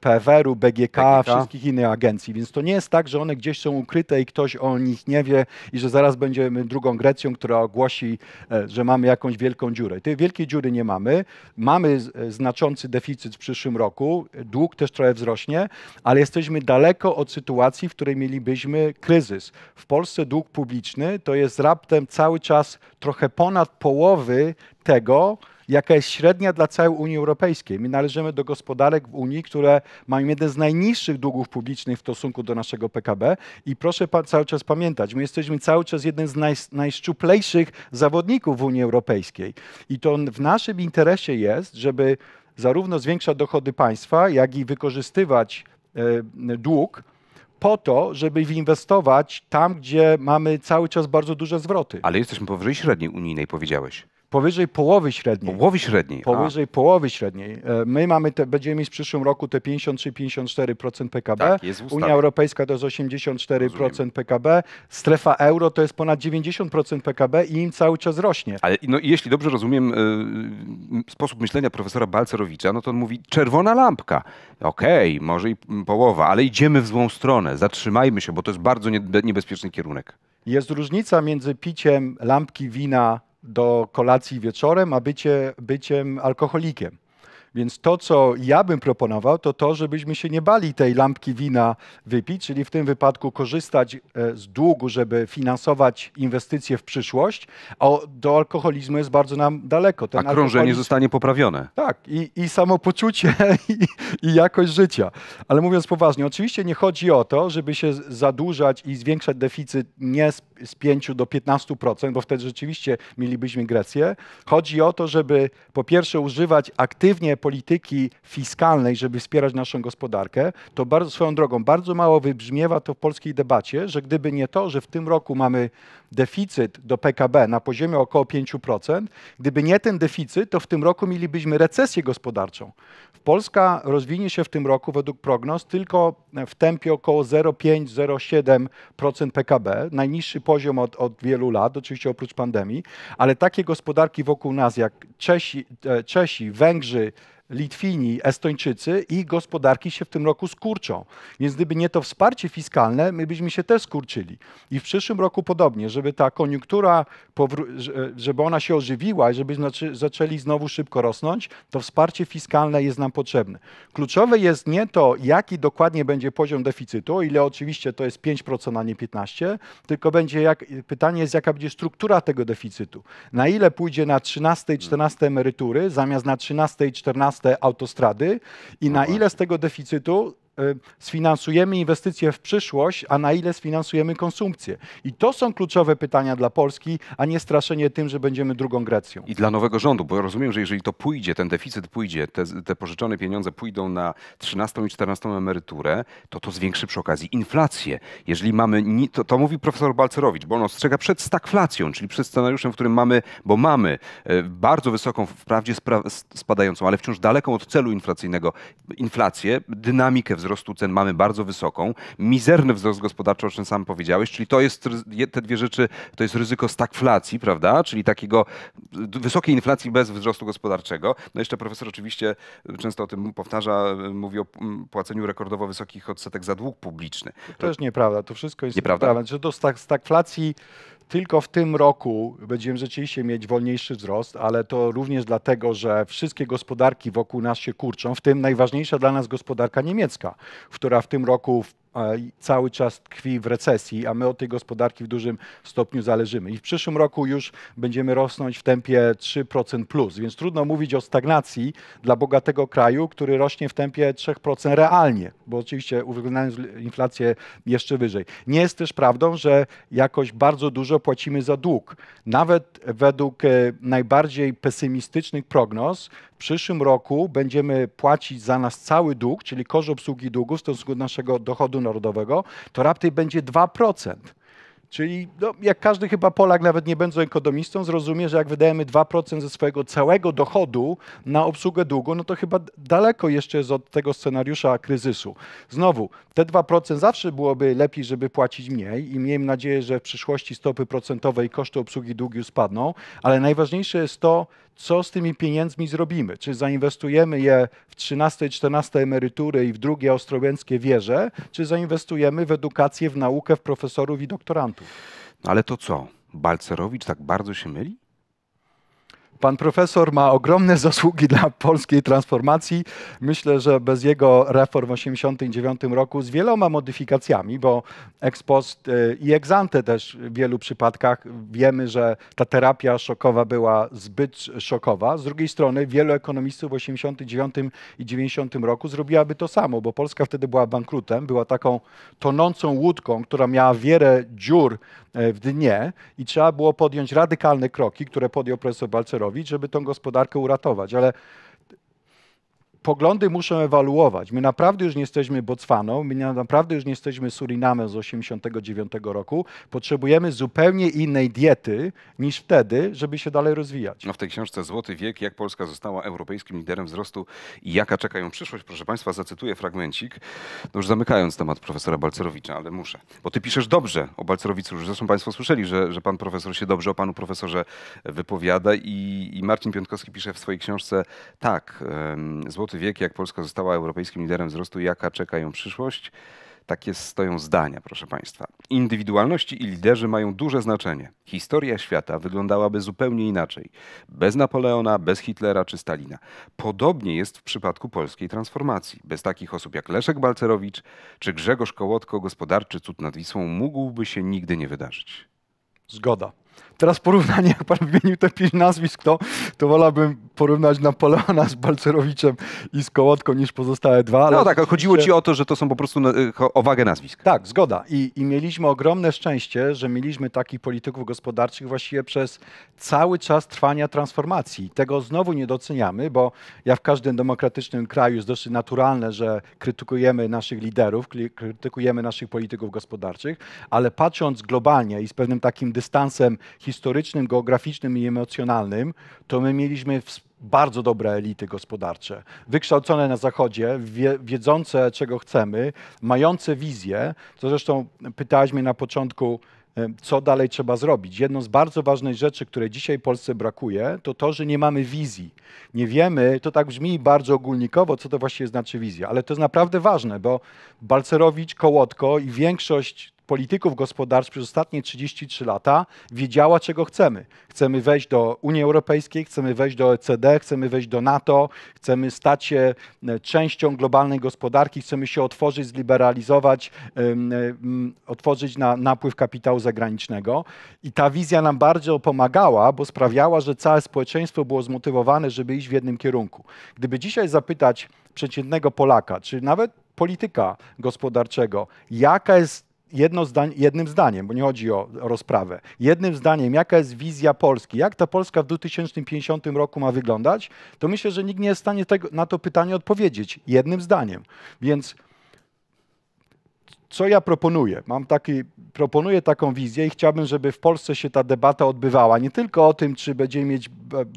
PWR-u, BGK, BGK, wszystkich innych agencji. Więc to nie jest tak, że one gdzieś są ukryte i ktoś o nich nie wie i że zaraz będziemy drugą Grecją, która ogłosi, e, że mamy jakąś wielką dziurę. Tej wielkiej dziury nie mamy. Mamy e, znaczący deficyt w przyszłym roku, dług też trochę wzrośnie, ale jesteśmy daleko od sytuacji, w której mielibyśmy kryzys. W Polsce dług publiczny to jest raptem cały czas trochę ponad połowę połowy tego, jaka jest średnia dla całej Unii Europejskiej. My należymy do gospodarek w Unii, które mają jeden z najniższych długów publicznych w stosunku do naszego PKB i proszę pan cały czas pamiętać, my jesteśmy cały czas jednym z naj, najszczuplejszych zawodników w Unii Europejskiej i to w naszym interesie jest, żeby zarówno zwiększać dochody państwa, jak i wykorzystywać y, dług po to, żeby inwestować tam, gdzie mamy cały czas bardzo duże zwroty. Ale jesteśmy powyżej średniej unijnej, powiedziałeś. Powyżej połowy średniej. No, połowy średniej. Powyżej A. połowy średniej. My mamy te, będziemy mieć w przyszłym roku te 53-54% PKB. Tak, jest Unia Europejska to jest 84% Rozumiem. PKB. Strefa euro to jest ponad 90% PKB i im cały czas rośnie. Ale no, jeśli dobrze rozumiem y, sposób myślenia profesora Balcerowicza, no to on mówi czerwona lampka. Okej, okay, może i połowa, ale idziemy w złą stronę. Zatrzymajmy się, bo to jest bardzo niebezpieczny kierunek. Jest różnica między piciem lampki wina do kolacji wieczorem, a bycie, byciem alkoholikiem. Więc to, co ja bym proponował, to to, żebyśmy się nie bali tej lampki wina wypić, czyli w tym wypadku korzystać e, z długu, żeby finansować inwestycje w przyszłość, a do alkoholizmu jest bardzo nam daleko. Ten a krążenie alkoholizm... zostanie poprawione. Tak, i, i samopoczucie, i, i jakość życia. Ale mówiąc poważnie, oczywiście nie chodzi o to, żeby się zadłużać i zwiększać deficyt nie z z 5 do 15%, bo wtedy rzeczywiście mielibyśmy Grecję. Chodzi o to, żeby po pierwsze używać aktywnie polityki fiskalnej, żeby wspierać naszą gospodarkę. To bardzo, swoją drogą bardzo mało wybrzmiewa to w polskiej debacie, że gdyby nie to, że w tym roku mamy deficyt do PKB na poziomie około 5%. Gdyby nie ten deficyt, to w tym roku mielibyśmy recesję gospodarczą. Polska rozwinie się w tym roku według prognoz tylko w tempie około 0,5-0,7% PKB, najniższy poziom od, od wielu lat, oczywiście oprócz pandemii, ale takie gospodarki wokół nas jak Czesi, e, Czesi Węgrzy, Litwini, Estończycy i gospodarki się w tym roku skurczą. Więc gdyby nie to wsparcie fiskalne, my byśmy się też skurczyli. I w przyszłym roku podobnie, żeby ta koniunktura, żeby ona się ożywiła i żebyśmy znaczy, zaczęli znowu szybko rosnąć, to wsparcie fiskalne jest nam potrzebne. Kluczowe jest nie to, jaki dokładnie będzie poziom deficytu, ile oczywiście to jest 5%, a nie 15%, tylko będzie jak, pytanie jest, jaka będzie struktura tego deficytu. Na ile pójdzie na 13 i 14 emerytury zamiast na 13 i 14 te autostrady i no na ile z tego deficytu Y, sfinansujemy inwestycje w przyszłość, a na ile sfinansujemy konsumpcję. I to są kluczowe pytania dla Polski, a nie straszenie tym, że będziemy drugą Grecją. I dla nowego rządu, bo rozumiem, że jeżeli to pójdzie, ten deficyt pójdzie, te, te pożyczone pieniądze pójdą na 13 i 14 emeryturę, to to zwiększy przy okazji inflację. Jeżeli mamy, to, to mówi profesor Balcerowicz, bo on ostrzega przed stagflacją, czyli przed scenariuszem, w którym mamy, bo mamy e, bardzo wysoką, wprawdzie spadającą, ale wciąż daleką od celu inflacyjnego inflację, dynamikę wzrostu wzrostu cen mamy bardzo wysoką, mizerny wzrost gospodarczy, o czym sam powiedziałeś, czyli to jest, te dwie rzeczy, to jest ryzyko stagflacji, prawda, czyli takiego wysokiej inflacji bez wzrostu gospodarczego. No jeszcze profesor oczywiście często o tym powtarza, e, mówi o płaceniu rekordowo wysokich odsetek za dług publiczny. To też nieprawda, to wszystko jest nieprawda. nieprawda. Do stagflacji tylko w tym roku będziemy rzeczywiście mieć wolniejszy wzrost, ale to również dlatego, że wszystkie gospodarki wokół nas się kurczą, w tym najważniejsza dla nas gospodarka niemiecka, która w tym roku w cały czas tkwi w recesji, a my od tej gospodarki w dużym stopniu zależymy. I w przyszłym roku już będziemy rosnąć w tempie 3% plus, więc trudno mówić o stagnacji dla bogatego kraju, który rośnie w tempie 3% realnie, bo oczywiście uwzględniając inflację jeszcze wyżej. Nie jest też prawdą, że jakoś bardzo dużo płacimy za dług. Nawet według e, najbardziej pesymistycznych prognoz przyszłym roku będziemy płacić za nas cały dług, czyli koszt obsługi długu w stosunku do naszego dochodu narodowego, to raptem będzie 2%. Czyli no, jak każdy chyba Polak, nawet nie będąc ekonomistą, zrozumie, że jak wydajemy 2% ze swojego całego dochodu na obsługę długu, no to chyba daleko jeszcze jest od tego scenariusza kryzysu. Znowu, te 2% zawsze byłoby lepiej, żeby płacić mniej i miejmy nadzieję, że w przyszłości stopy procentowe i koszty obsługi długu spadną, ale najważniejsze jest to, co z tymi pieniędzmi zrobimy. Czy zainwestujemy je w 13 i 14 emerytury i w drugie ostrowieckie wieże, czy zainwestujemy w edukację, w naukę, w profesorów i doktorantów. No ale to co? Balcerowicz tak bardzo się myli? Pan profesor ma ogromne zasługi dla polskiej transformacji. Myślę, że bez jego reform w 1989 roku z wieloma modyfikacjami, bo ex post y, i ex ante też w wielu przypadkach wiemy, że ta terapia szokowa była zbyt szokowa. Z drugiej strony wielu ekonomistów w 1989 i 90 roku zrobiłaby to samo, bo Polska wtedy była bankrutem, była taką tonącą łódką, która miała wiele dziur y, w dnie i trzeba było podjąć radykalne kroki, które podjął profesor Balcerowi robić, żeby tą gospodarkę uratować, ale poglądy muszą ewaluować. My naprawdę już nie jesteśmy Botswaną, my naprawdę już nie jesteśmy Surinamem z 89 roku. Potrzebujemy zupełnie innej diety niż wtedy, żeby się dalej rozwijać. No w tej książce Złoty Wiek, jak Polska została europejskim liderem wzrostu i jaka czekają przyszłość, proszę Państwa, zacytuję fragmencik, no już zamykając temat profesora Balcerowicza, ale muszę, bo Ty piszesz dobrze o Balcerowiczu, już zresztą Państwo słyszeli, że, że Pan Profesor się dobrze o Panu Profesorze wypowiada i, i Marcin Piątkowski pisze w swojej książce tak, Złoty wiek, jak Polska została europejskim liderem wzrostu, jaka czeka ją przyszłość? Takie stoją zdania, proszę Państwa. Indywidualności i liderzy mają duże znaczenie. Historia świata wyglądałaby zupełnie inaczej. Bez Napoleona, bez Hitlera czy Stalina. Podobnie jest w przypadku polskiej transformacji. Bez takich osób jak Leszek Balcerowicz czy Grzegorz Kołotko, gospodarczy cud nad Wisłą mógłby się nigdy nie wydarzyć. Zgoda. Teraz porównanie, jak pan wymienił te pięć nazwisk, to, to wolałbym porównać Napoleona z Balcerowiczem i z Kołotką niż pozostałe dwa. No tak, chodziło ci o to, że to są po prostu no, y, o wagę nazwisk. Tak, zgoda. I, I mieliśmy ogromne szczęście, że mieliśmy takich polityków gospodarczych właściwie przez cały czas trwania transformacji. Tego znowu nie doceniamy, bo ja w każdym demokratycznym kraju jest dosyć naturalne, że krytykujemy naszych liderów, krytykujemy naszych polityków gospodarczych, ale patrząc globalnie i z pewnym takim dystansem historycznym, geograficznym i emocjonalnym, to my mieliśmy bardzo dobre elity gospodarcze, wykształcone na Zachodzie, wie, wiedzące czego chcemy, mające wizję, co zresztą pytałeś mnie na początku, e, co dalej trzeba zrobić. Jedną z bardzo ważnych rzeczy, które dzisiaj Polsce brakuje, to to, że nie mamy wizji. Nie wiemy, to tak brzmi bardzo ogólnikowo, co to właściwie znaczy wizja, ale to jest naprawdę ważne, bo Balcerowicz, Kołotko i większość polityków gospodarczych przez ostatnie 33 lata wiedziała, czego chcemy. Chcemy wejść do Unii Europejskiej, chcemy wejść do OECD, chcemy wejść do NATO, chcemy stać się e, częścią globalnej gospodarki, chcemy się otworzyć, zliberalizować, e, otworzyć na napływ kapitału zagranicznego. I ta wizja nam bardzo pomagała, bo sprawiała, że całe społeczeństwo było zmotywowane, żeby iść w jednym kierunku. Gdyby dzisiaj zapytać przeciętnego Polaka, czy nawet polityka gospodarczego, jaka jest zdań, jednym zdaniem, bo nie chodzi o rozprawę, jednym zdaniem, jaka jest wizja Polski, jak ta Polska w 2050 roku ma wyglądać, to myślę, że nikt nie jest w stanie tego, na to pytanie odpowiedzieć jednym zdaniem. Więc co ja proponuję? Mam taki, proponuję taką wizję i chciałbym, żeby w Polsce się ta debata odbywała. Nie tylko o tym, czy będziemy mieć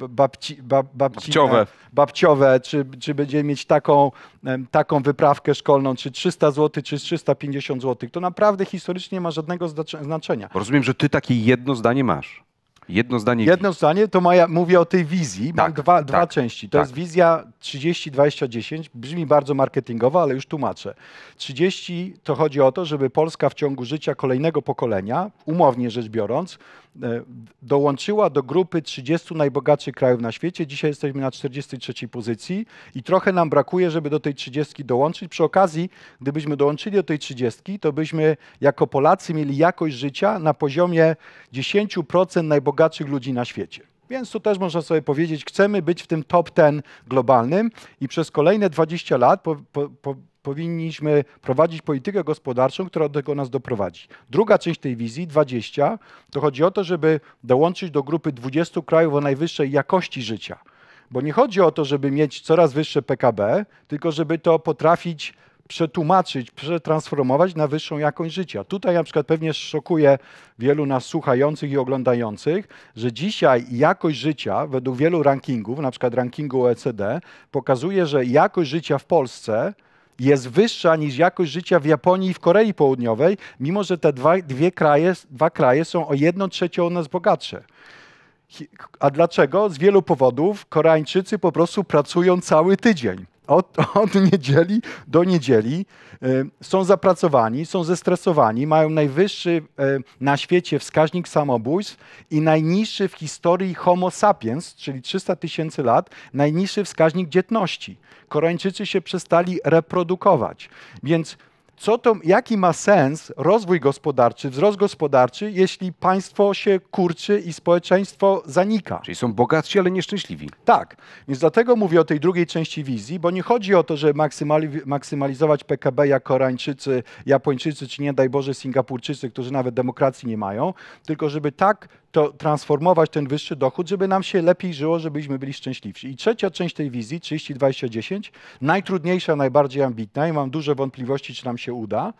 babci, bab, babciowe, e, babciowe czy, czy będziemy mieć taką, e, taką wyprawkę szkolną, czy 300 zł, czy 350 zł. To naprawdę historycznie nie ma żadnego znaczenia. Rozumiem, że ty takie jedno zdanie masz. Jedno zdanie. Jedno zdanie to moja, mówię o tej wizji. Tak, Mam dwa, tak, dwa części. To tak. jest wizja 30-20-10. Brzmi bardzo marketingowo, ale już tłumaczę. 30 to chodzi o to, żeby Polska w ciągu życia kolejnego pokolenia, umownie rzecz biorąc, E, dołączyła do grupy 30 najbogatszych krajów na świecie. Dzisiaj jesteśmy na 43 pozycji i trochę nam brakuje, żeby do tej 30 dołączyć. Przy okazji, gdybyśmy dołączyli do tej 30, to byśmy jako Polacy mieli jakość życia na poziomie 10% najbogatszych ludzi na świecie. Więc tu też można sobie powiedzieć, chcemy być w tym top 10 globalnym i przez kolejne 20 lat po, po, po powinniśmy prowadzić politykę gospodarczą, która do tego nas doprowadzi. Druga część tej wizji, 20, to chodzi o to, żeby dołączyć do grupy 20 krajów o najwyższej jakości życia. Bo nie chodzi o to, żeby mieć coraz wyższe PKB, tylko żeby to potrafić przetłumaczyć, przetransformować na wyższą jakość życia. Tutaj na przykład pewnie szokuje wielu nas słuchających i oglądających, że dzisiaj jakość życia według wielu rankingów, na przykład rankingu OECD, pokazuje, że jakość życia w Polsce jest wyższa niż jakość życia w Japonii i w Korei Południowej, mimo że te dwa, dwie kraje, dwa kraje są o jedną trzecią od nas bogatsze. A dlaczego? Z wielu powodów. Koreańczycy po prostu pracują cały tydzień. Od, od, niedzieli do niedzieli y, są zapracowani, są zestresowani, mają najwyższy y, na świecie wskaźnik samobójstw i najniższy w historii Homo sapiens, czyli 300 tysięcy lat, najniższy wskaźnik dzietności. Koreańczycy się przestali reprodukować. Więc co to, jaki ma sens rozwój gospodarczy, wzrost gospodarczy, jeśli państwo się kurczy i społeczeństwo zanika. Czyli są bogatsi, ale nieszczęśliwi. Tak, więc dlatego mówię o tej drugiej części wizji, bo nie chodzi o to, żeby maksymali maksymalizować PKB jak Koreańczycy, Japończycy, czy nie daj Boże Singapurczycy, którzy nawet demokracji nie mają, tylko żeby tak to transformować ten wyższy dochód, żeby nam się lepiej żyło, żebyśmy byli szczęśliwsi. I trzecia część tej wizji, 30-20-10, najtrudniejsza, najbardziej ambitna i mam duże wątpliwości, czy nam się uda,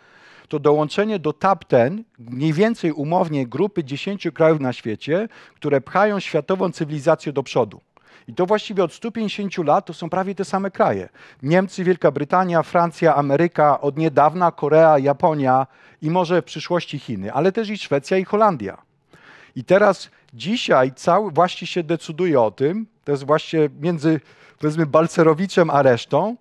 to dołączenie do TAP ten mniej więcej umownie grupy 10 krajów na świecie, które pchają światową cywilizację do przodu. I to właściwie od 150 lat to są prawie te same kraje. Niemcy, Wielka Brytania, Francja, Ameryka, od niedawna Korea, Japonia i może w przyszłości Chiny, ale też i Szwecja i Holandia. I teraz dzisiaj cały właśnie się decyduje o tym, to jest właśnie między powiedzmy Balcerowiczem a resztą,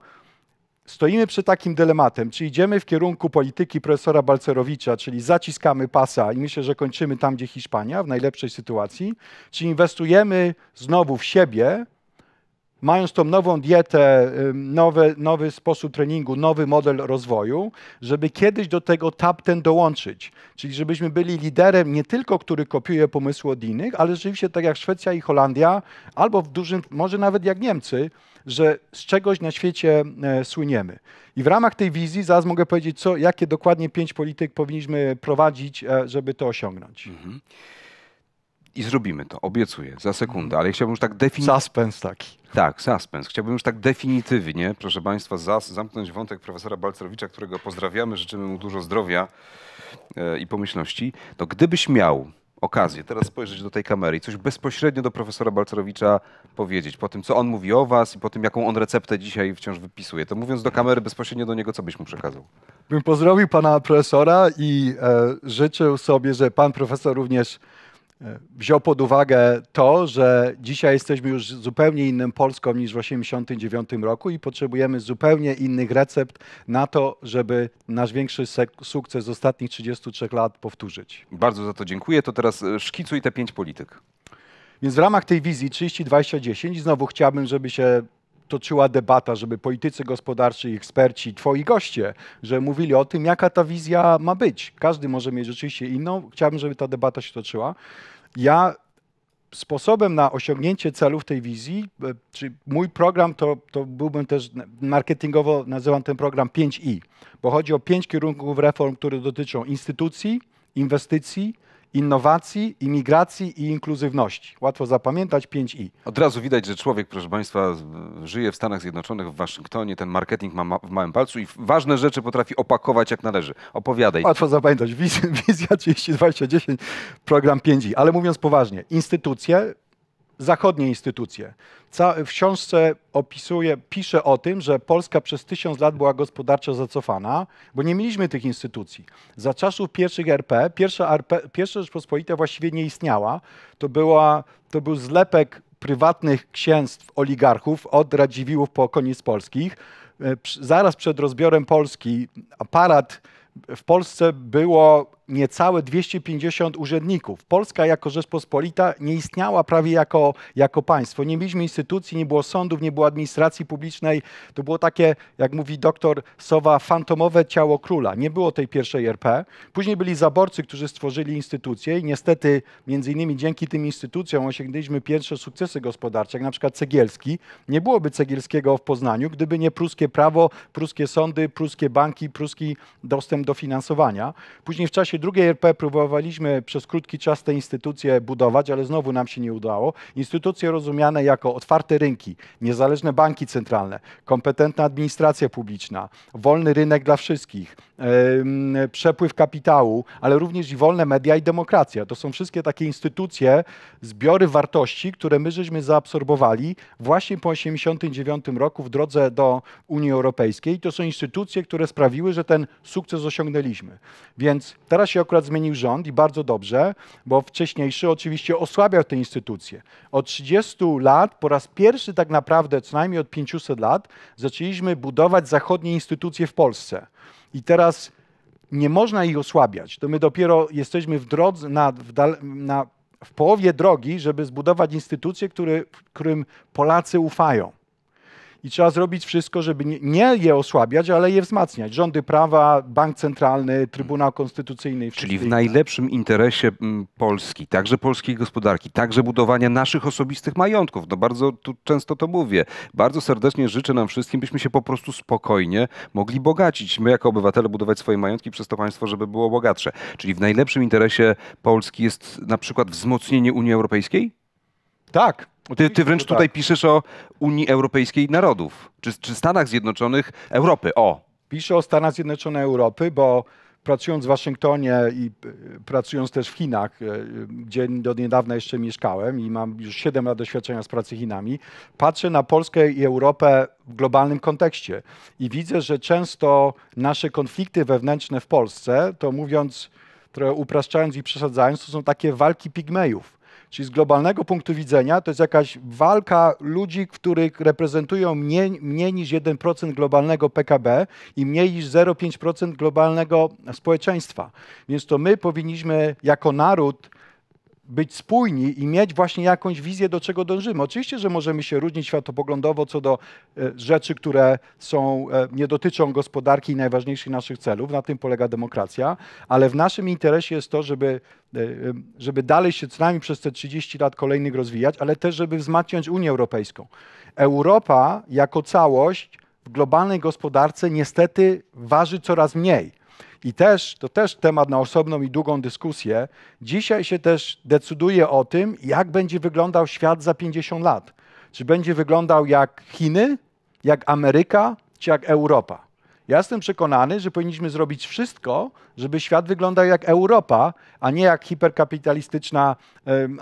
stoimy przed takim dylematem, czy idziemy w kierunku polityki profesora Balcerowicza, czyli zaciskamy pasa i myślę, że kończymy tam, gdzie Hiszpania, w najlepszej sytuacji, czy inwestujemy znowu w siebie, mając tą nową dietę, nowy, nowy sposób treningu, nowy model rozwoju, żeby kiedyś do tego tap ten dołączyć. Czyli żebyśmy byli liderem nie tylko, który kopiuje pomysły od innych, ale rzeczywiście tak jak Szwecja i Holandia, albo w dużym, może nawet jak Niemcy, że z czegoś na świecie e, słyniemy. I w ramach tej wizji zaraz mogę powiedzieć, co, jakie dokładnie pięć polityk powinniśmy prowadzić, e, żeby to osiągnąć. Mhm i zrobimy to, obiecuję, za sekundę, mhm. ale chciałbym już tak definitywnie... Suspens taki. Tak, suspens. Chciałbym już tak definitywnie, proszę Państwa, zas- zamknąć wątek profesora Balcerowicza, którego pozdrawiamy, życzymy mu dużo zdrowia e, i pomyślności. To gdybyś miał okazję teraz spojrzeć do tej kamery i coś bezpośrednio do profesora Balcerowicza powiedzieć, po tym, co on mówi o Was i po tym, jaką on receptę dzisiaj wciąż wypisuje, to mówiąc do kamery bezpośrednio do niego, co byś mu przekazał? Bym pozdrowił pana profesora i e, życzył sobie, że pan profesor również E, wziął pod uwagę to, że dzisiaj jesteśmy już zupełnie innym Polską niż w 1989 roku i potrzebujemy zupełnie innych recept na to, żeby nasz większy sukces z ostatnich 33 lat powtórzyć. Bardzo za to dziękuję. To teraz e, szkicuj te pięć polityk. Więc w ramach tej wizji 30 20 znowu chciałbym, żeby się toczyła debata, żeby politycy gospodarczy, eksperci, twoi goście, że mówili o tym, jaka ta wizja ma być. Każdy może mieć rzeczywiście inną. Chciałbym, żeby ta debata się toczyła. Ja sposobem na osiągnięcie celów tej wizji, e, czy mój program to, to byłbym też marketingowo nazywam ten program 5i, bo chodzi o pięć kierunków reform, które dotyczą instytucji, inwestycji, innowacji, imigracji i inkluzywności. Łatwo zapamiętać 5i. Od razu widać, że człowiek, proszę Państwa, żyje w Stanach Zjednoczonych, w Waszyngtonie, ten marketing ma, ma w małym palcu i ważne rzeczy potrafi opakować jak należy. Opowiadaj. Łatwo zapamiętać. Wiz, wizja 2010 program 5i. Ale mówiąc poważnie, instytucje, zachodnie instytucje, w książce opisuje, pisze o tym, że Polska przez tysiąc lat była gospodarczo zacofana, bo nie mieliśmy tych instytucji. Za czasów pierwszych RP, pierwsza, RP, pierwsza Rzeczpospolita właściwie nie istniała. To, była, to był zlepek prywatnych księstw oligarchów od Radziwiłów po koniec polskich. E, zaraz przed rozbiorem Polski aparat w Polsce było niecałe 250 urzędników. Polska jako Rzeczpospolita nie istniała prawie jako, jako państwo. Nie mieliśmy instytucji, nie było sądów, nie było administracji publicznej. To było takie, jak mówi doktor Sowa, fantomowe ciało króla. Nie było tej pierwszej RP. Później byli zaborcy, którzy stworzyli instytucje i niestety między innymi dzięki tym instytucjom osiągnęliśmy pierwsze sukcesy gospodarcze, jak na przykład Cegielski. Nie byłoby Cegielskiego w Poznaniu, gdyby nie pruskie prawo, pruskie sądy, pruskie banki, pruski dostęp do finansowania. Później w czasie przy drugiej RP próbowaliśmy przez krótki czas te instytucje budować, ale znowu nam się nie udało. Instytucje rozumiane jako otwarte rynki, niezależne banki centralne, kompetentna administracja publiczna, wolny rynek dla wszystkich, yy, przepływ kapitału, ale również i wolne media i demokracja. To są wszystkie takie instytucje, zbiory wartości, które my żeśmy zaabsorbowali właśnie po 1989 roku w drodze do Unii Europejskiej. To są instytucje, które sprawiły, że ten sukces osiągnęliśmy. Więc teraz teraz się akurat zmienił rząd i bardzo dobrze, bo wcześniejszy oczywiście osłabiał te instytucje. Od 30 lat, po raz pierwszy tak naprawdę, co najmniej od 500 lat, zaczęliśmy budować zachodnie instytucje w Polsce. I teraz nie można ich osłabiać. To my dopiero jesteśmy w drodze, na, w, dal, na, w połowie drogi, żeby zbudować instytucje, którym Polacy ufają i trzeba zrobić wszystko, żeby nie, je osłabiać, ale je wzmacniać. Rządy prawa, Bank Centralny, Trybunał Konstytucyjny. Czyli w najlepszym interesie mm, Polski, także polskiej gospodarki, także budowania naszych osobistych majątków. No bardzo tu często to mówię. Bardzo serdecznie życzę nam wszystkim, byśmy się po prostu spokojnie mogli bogacić. My jako obywatele budować swoje majątki przez to państwo, żeby było bogatsze. Czyli w najlepszym interesie Polski jest na przykład wzmocnienie Unii Europejskiej? Tak, ty, ty wręcz no tutaj tak. piszesz o Unii Europejskiej Narodów, czy, czy Stanach Zjednoczonych Europy, o. Piszę o Stanach Zjednoczonych Europy, bo pracując w Waszyngtonie i e, pracując też w Chinach, e, gdzie do niedawna jeszcze mieszkałem i mam już 7 lat doświadczenia z pracy Chinami, patrzę na Polskę i Europę w globalnym kontekście i widzę, że często nasze konflikty wewnętrzne w Polsce, to mówiąc trochę upraszczając i przesadzając, to są takie walki pigmejów Czyli z globalnego punktu widzenia to jest jakaś walka ludzi, których reprezentują mniej, mniej niż 1% globalnego PKB i mniej niż 0,5% globalnego społeczeństwa. Więc to my powinniśmy jako naród być spójni i mieć właśnie jakąś wizję, do czego dążymy. Oczywiście, że możemy się różnić światopoglądowo co do e, rzeczy, które są, e, nie dotyczą gospodarki i najważniejszych naszych celów, na tym polega demokracja, ale w naszym interesie jest to, żeby, e, żeby dalej się co najmniej przez te 30 lat kolejnych rozwijać, ale też, żeby wzmacniać Unię Europejską. Europa jako całość w globalnej gospodarce niestety waży coraz mniej. I też, to też temat na osobną i długą dyskusję. Dzisiaj się też decyduje o tym, jak będzie wyglądał świat za 50 lat. Czy będzie wyglądał jak Chiny, jak Ameryka, czy jak Europa. Ja jestem przekonany, że powinniśmy zrobić wszystko, żeby świat wyglądał jak Europa, a nie jak hiperkapitalistyczna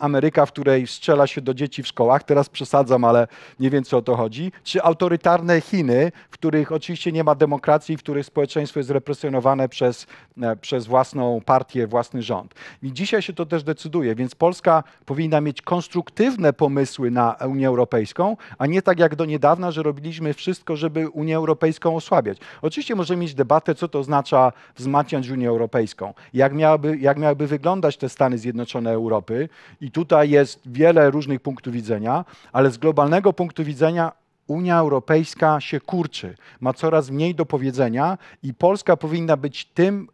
Ameryka, w której strzela się do dzieci w szkołach. Teraz przesadzam, ale nie wiem, co o to chodzi. Czy autorytarne Chiny, w których oczywiście nie ma demokracji, w których społeczeństwo jest represjonowane przez, e, przez własną partię, własny rząd. I dzisiaj się to też decyduje, więc Polska powinna mieć konstruktywne pomysły na Unię Europejską, a nie tak jak do niedawna, że robiliśmy wszystko, żeby Unię Europejską osłabiać. Oczywiście możemy mieć debatę, co to oznacza wzmacniać Unię Europejską, jak miałaby, jak miałyby wyglądać te Stany Zjednoczone Europy i tutaj jest wiele różnych punktów widzenia, ale z globalnego punktu widzenia Unia Europejska się kurczy, ma coraz mniej do powiedzenia i Polska powinna być tym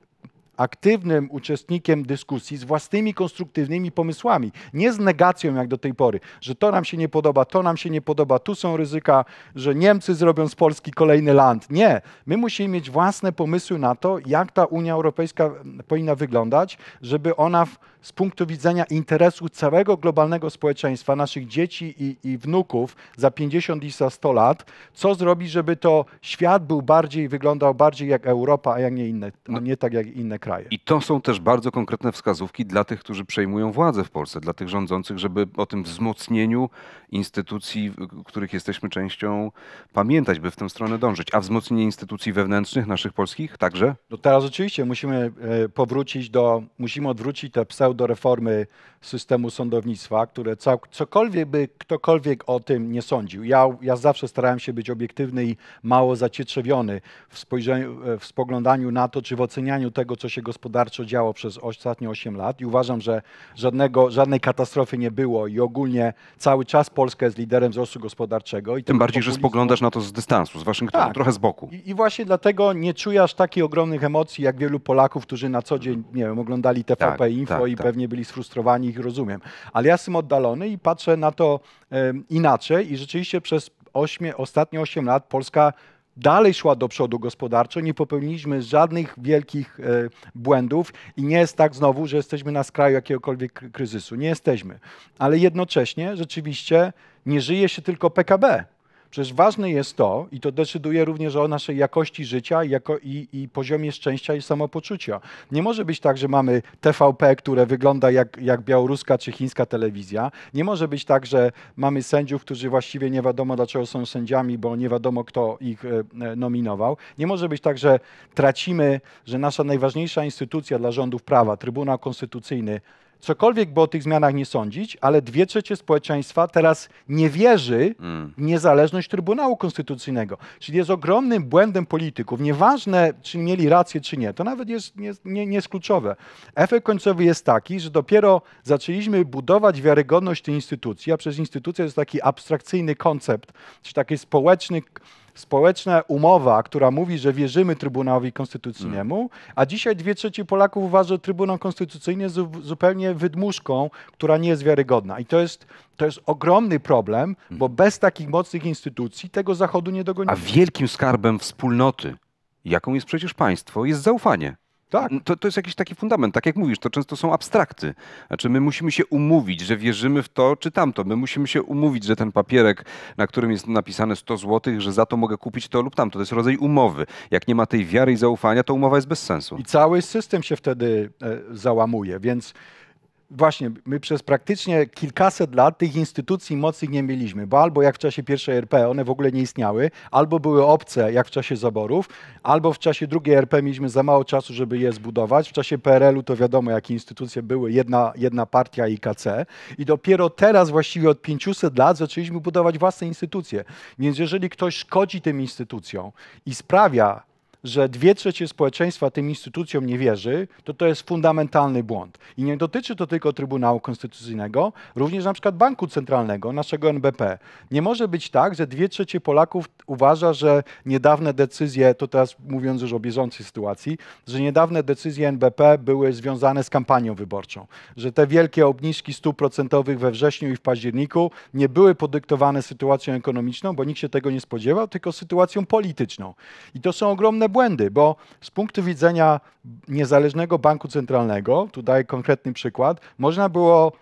aktywnym uczestnikiem dyskusji z własnymi konstruktywnymi pomysłami, nie z negacją jak do tej pory, że to nam się nie podoba, to nam się nie podoba, tu są ryzyka, że Niemcy zrobią z Polski kolejny land. Nie, my musimy mieć własne pomysły na to, jak ta Unia Europejska mm, powinna wyglądać, żeby ona w, z punktu widzenia interesu całego globalnego społeczeństwa, naszych dzieci i, i wnuków za 50 i za 100 lat, co zrobi, żeby to świat był bardziej, wyglądał bardziej jak Europa, a jak nie inne, a no nie tak jak inne kraje kraje. I to są też bardzo konkretne wskazówki dla tych, którzy przejmują władzę w Polsce, dla tych rządzących, żeby o tym wzmocnieniu instytucji, których jesteśmy częścią, pamiętać, by w tę stronę dążyć. A wzmocnienie instytucji wewnętrznych, naszych polskich także? No teraz oczywiście musimy e, powrócić do, musimy odwrócić te pseudoreformy systemu sądownictwa, które cał, cokolwiek by ktokolwiek o tym nie sądził. Ja, ja zawsze starałem się być obiektywny i mało zacietrzewiony w, e, w spoglądaniu na to, czy w ocenianiu tego, co się się gospodarczo działo przez ostatnie 8 lat i uważam, że żadnego, żadnej katastrofy nie było i ogólnie cały czas Polska jest liderem wzrostu gospodarczego. I Tym bardziej, populizmu... że spoglądasz na to z dystansu, z Waszyngtonu, tak. trochę z boku. I, I, właśnie dlatego nie czuję takich ogromnych emocji jak wielu Polaków, którzy na co dzień, nie wiem, oglądali TVP tak, Info tak, i tak. pewnie byli sfrustrowani, ich rozumiem. Ale ja jestem oddalony i patrzę na to um, inaczej i rzeczywiście przez 8, ostatnie 8 lat Polska dalej szła do przodu gospodarczo, nie popełniliśmy żadnych wielkich e, błędów i nie jest tak znowu, że jesteśmy na skraju jakiegokolwiek kryzysu. Nie jesteśmy. Ale jednocześnie rzeczywiście nie żyje się tylko PKB. Przecież ważne jest to, i to decyduje również o naszej jakości życia jako i, i poziomie szczęścia i samopoczucia. Nie może być tak, że mamy TVP, które wygląda jak, jak białoruska czy chińska telewizja. Nie może być tak, że mamy sędziów, którzy właściwie nie wiadomo dlaczego są sędziami, bo nie wiadomo kto ich e, e, nominował. Nie może być tak, że tracimy, że nasza najważniejsza instytucja dla rządów prawa, Trybunał Konstytucyjny, cokolwiek by o tych zmianach nie sądzić, ale dwie trzecie społeczeństwa teraz nie wierzy mm. w niezależność Trybunału Konstytucyjnego. Czyli jest ogromnym błędem polityków. Nieważne, czy mieli rację, czy nie, to nawet jest, nie, nie, nie jest kluczowe. Efekt końcowy jest taki, że dopiero zaczęliśmy budować wiarygodność tej instytucji, a przez instytucję jest taki abstrakcyjny koncept, czy taki społeczny społeczna umowa, która mówi, że wierzymy Trybunałowi Konstytucyjnemu, mm. a dzisiaj dwie trzecie Polaków uważa, że Trybunał Konstytucyjny jest zupełnie wydmuszką, która nie jest wiarygodna. I to jest, to jest ogromny problem, mm. bo bez takich mocnych instytucji tego Zachodu nie dogonimy. A wielkim skarbem wspólnoty, jaką jest przecież państwo, jest zaufanie. Tak. To, to jest jakiś taki fundament. Tak jak mówisz, to często są abstrakty. Znaczy, my musimy się umówić, że wierzymy w to czy tamto. My musimy się umówić, że ten papierek, na którym jest napisane 100 zł, że za to mogę kupić to lub tamto. To jest rodzaj umowy. Jak nie ma tej wiary i zaufania, to umowa jest bez sensu. I cały system się wtedy e, załamuje, więc właśnie, my przez praktycznie kilkaset lat tych instytucji mocy nie mieliśmy, bo albo jak w czasie pierwszej RP one w ogóle nie istniały, albo były obce jak w czasie zaborów, albo w czasie drugiej RP mieliśmy za mało czasu, żeby je zbudować. W czasie PRL-u to wiadomo, jakie instytucje były, jedna, jedna partia i KC. I dopiero teraz, właściwie od 500 lat, zaczęliśmy budować własne instytucje. Więc jeżeli ktoś szkodzi tym instytucjom i sprawia, że dwie trzecie społeczeństwa tym instytucjom nie wierzy, to to jest fundamentalny błąd. I nie dotyczy to tylko Trybunału Konstytucyjnego, również na przykład Banku Centralnego, naszego NBP. Nie może być tak, że dwie trzecie Polaków uważa, że niedawne decyzje, to teraz mówiąc już o bieżącej sytuacji, że niedawne decyzje NBP były związane z kampanią wyborczą, że te wielkie obniżki stóp procentowych we wrześniu i w październiku nie były podyktowane sytuacją ekonomiczną, bo nikt się tego nie spodziewał, tylko sytuacją polityczną. I to są ogromne błędy, bo z punktu widzenia niezależnego banku centralnego, tu daję konkretny przykład, można było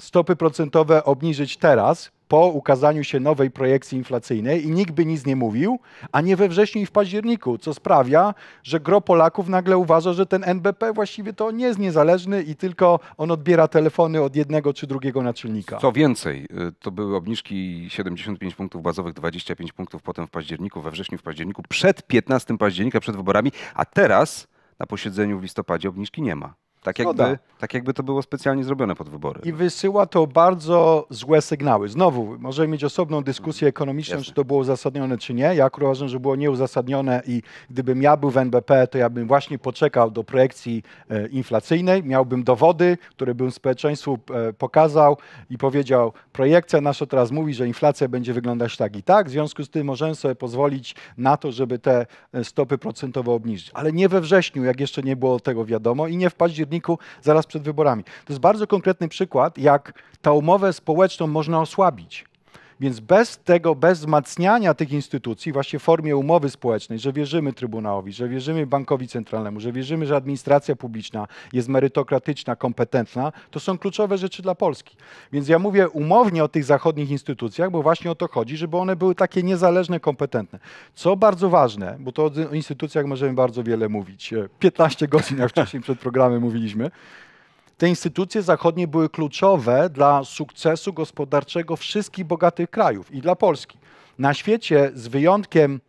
stopy procentowe obniżyć teraz, po ukazaniu się nowej projekcji inflacyjnej i nikt by nic nie mówił, a nie we wrześniu i w październiku, co sprawia, że gro Polaków nagle uważa, że ten NBP właściwie to nie jest niezależny i tylko on odbiera telefony od jednego czy drugiego naczelnika. Co więcej, y, to były obniżki 75 punktów bazowych, 25 punktów potem w październiku, we wrześniu, w październiku, przed 15 października, przed wyborami, a teraz na posiedzeniu w listopadzie obniżki nie ma. Tak jakby, tak jakby to było specjalnie zrobione pod wybory. I wysyła to bardzo złe sygnały. Znowu, możemy mieć osobną dyskusję mhm. ekonomiczną, Jasne. czy to było uzasadnione, czy nie. Ja uważam, że było nieuzasadnione i gdybym ja był w NBP, to ja bym właśnie poczekał do projekcji e, inflacyjnej, miałbym dowody, które bym społeczeństwu e, pokazał i powiedział, projekcja nasza teraz mówi, że inflacja będzie wyglądać tak i tak, w związku z tym możemy sobie pozwolić na to, żeby te e, stopy procentowe obniżyć. Ale nie we wrześniu, jak jeszcze nie było tego wiadomo i nie w październiku, zaraz przed wyborami. To jest bardzo konkretny przykład, jak tę umowę społeczną można osłabić. Więc bez tego, bez wzmacniania tych instytucji, właśnie w formie umowy społecznej, że wierzymy Trybunałowi, że wierzymy bankowi centralnemu, że wierzymy, że administracja publiczna jest merytokratyczna, kompetentna, to są kluczowe rzeczy dla Polski. Więc ja mówię umownie o tych zachodnich instytucjach, bo właśnie o to chodzi, żeby one były takie niezależne, kompetentne. Co bardzo ważne, bo to o instytucjach możemy bardzo wiele mówić. 15 e, godzin, jak wcześniej przed programem mówiliśmy. Te instytucje zachodnie były kluczowe dla sukcesu gospodarczego wszystkich bogatych krajów i dla Polski. Na świecie, z wyjątkiem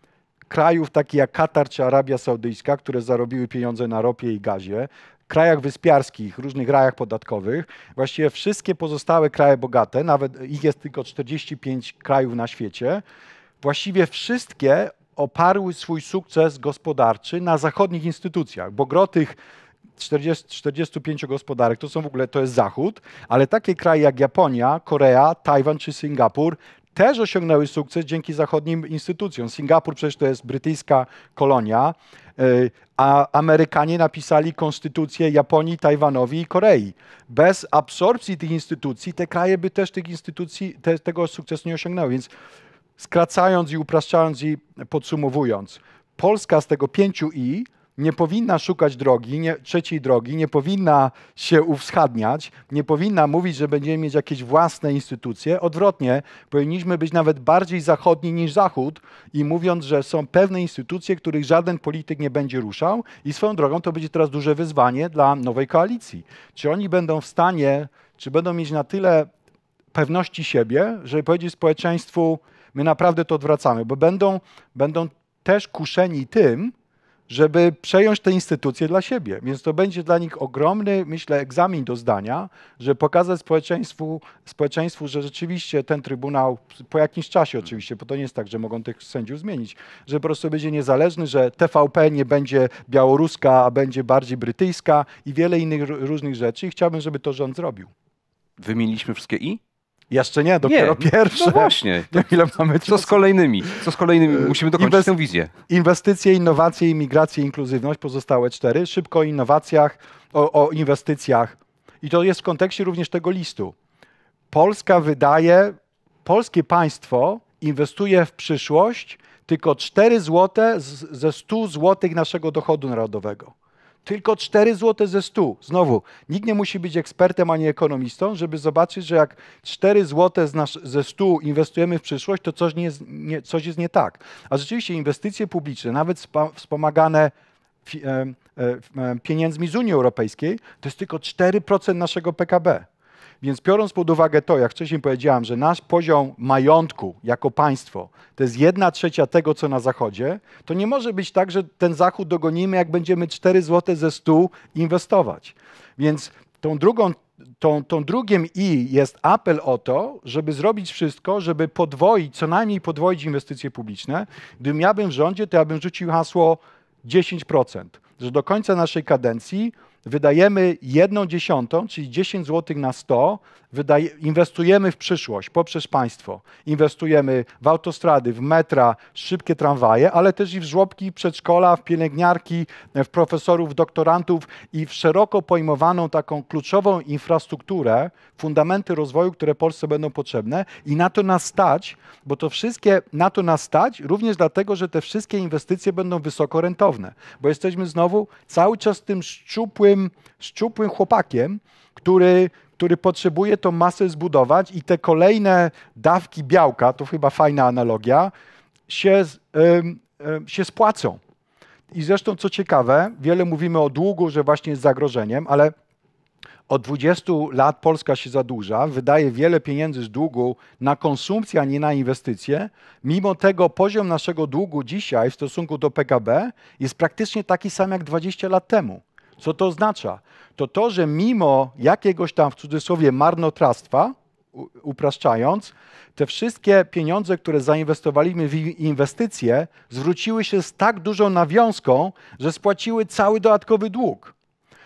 krajów takich jak Katar czy Arabia Saudyjska, które zarobiły pieniądze na ropie i gazie, krajach wyspiarskich, różnych rajach podatkowych, właściwie wszystkie pozostałe kraje bogate, nawet ich jest tylko 45 krajów na świecie, właściwie wszystkie oparły swój sukces gospodarczy na zachodnich instytucjach, bo gro tych 40, 45 gospodarek, to są w ogóle, to jest Zachód, ale takie kraje jak Japonia, Korea, Tajwan czy Singapur też osiągnęły sukces dzięki zachodnim instytucjom. Singapur przecież to jest brytyjska kolonia, y, a Amerykanie napisali konstytucję Japonii, Tajwanowi i Korei. Bez absorpcji tych instytucji te kraje by też tych instytucji te, tego sukcesu nie osiągnęły. Więc skracając i upraszczając i podsumowując, Polska z tego 5i nie powinna szukać drogi, nie, trzeciej drogi, nie powinna się uwschadniać, nie powinna mówić, że będziemy mieć jakieś własne instytucje. Odwrotnie, powinniśmy być nawet bardziej zachodni niż Zachód i mówiąc, że są pewne instytucje, których żaden polityk nie będzie ruszał i swoją drogą to będzie teraz duże wyzwanie dla nowej koalicji. Czy oni będą w stanie, czy będą mieć na tyle pewności siebie, żeby powiedzieć społeczeństwu, my naprawdę to odwracamy, bo będą, będą też kuszeni tym, żeby przejąć te instytucje dla siebie. Więc to będzie dla nich ogromny, myślę, egzamin do zdania, żeby pokazać społeczeństwu, społeczeństwu że rzeczywiście ten Trybunał, po jakimś czasie oczywiście, bo to nie jest tak, że mogą tych sędziów zmienić, że po prostu będzie niezależny, że TVP nie będzie białoruska, a będzie bardziej brytyjska i wiele innych różnych rzeczy. I chciałbym, żeby to rząd zrobił. Wymieniliśmy wszystkie i? Jeszcze nie, dopiero nie, no pierwsze. No właśnie. To, ile mamy co z kolejnymi? Co z kolejnymi? E, Musimy dokończyć Inwest- tę wizję. Inwestycje, innowacje, imigracje, inkluzywność, pozostałe cztery. Szybko o innowacjach, o, o inwestycjach. I to jest w kontekście również tego listu. Polska wydaje, polskie państwo inwestuje w przyszłość tylko 4 złote ze 100 złotych naszego dochodu narodowego tylko 4 zł ze 100. Znowu, nikt nie musi być ekspertem ani ekonomistą, żeby zobaczyć, że jak 4 zł ze 100 inwestujemy w przyszłość, to coś, nie, nie, coś jest nie tak. A rzeczywiście inwestycje publiczne, nawet spa, wspomagane e, pieniędzmi z Unii Europejskiej, to jest tylko 4% naszego PKB. Więc biorąc pod uwagę to, jak wcześniej powiedziałam, że nasz poziom majątku jako państwo to jest jedna trzecia tego, co na Zachodzie, to nie może być tak, że ten Zachód dogonimy, jak będziemy 4 zł ze 100 inwestować. Więc tą drugą tą, tą drugim i jest apel o to, żeby zrobić wszystko, żeby podwoić, co najmniej podwoić inwestycje publiczne. Gdybym ja bym w rządzie, to ja bym rzucił hasło 10%, że do końca naszej kadencji wydajemy jedną dziesiątą, czyli 10 zł na 100, wydaje, inwestujemy w przyszłość poprzez państwo. Inwestujemy w autostrady, w metra, szybkie tramwaje, ale też i w żłobki, przedszkola, w pielęgniarki, w profesorów, doktorantów i w szeroko pojmowaną taką kluczową infrastrukturę, fundamenty rozwoju, które Polsce będą potrzebne i na to nas stać, bo to wszystkie na to nas stać, również dlatego, że te wszystkie inwestycje będą wysoko rentowne, bo jesteśmy znowu cały czas tym szczupłym takim szczupłym chłopakiem, który, który potrzebuje tą masę zbudować i te kolejne dawki białka, to chyba fajna analogia, się, się spłacą. I zresztą, co ciekawe, wiele mówimy o długu, że właśnie jest zagrożeniem, ale od 20 lat Polska się zadłuża, wydaje wiele pieniędzy z długu na konsumpcję, a nie na inwestycje. Mimo tego poziom naszego długu dzisiaj w stosunku do PKB jest praktycznie taki sam jak 20 lat temu. Co to oznacza? To to, że mimo jakiegoś tam w cudzysłowie marnotrawstwa, upraszczając, te wszystkie pieniądze, które zainwestowaliśmy w inwestycje, zwróciły się z tak dużą nawiązką, że spłaciły cały dodatkowy dług.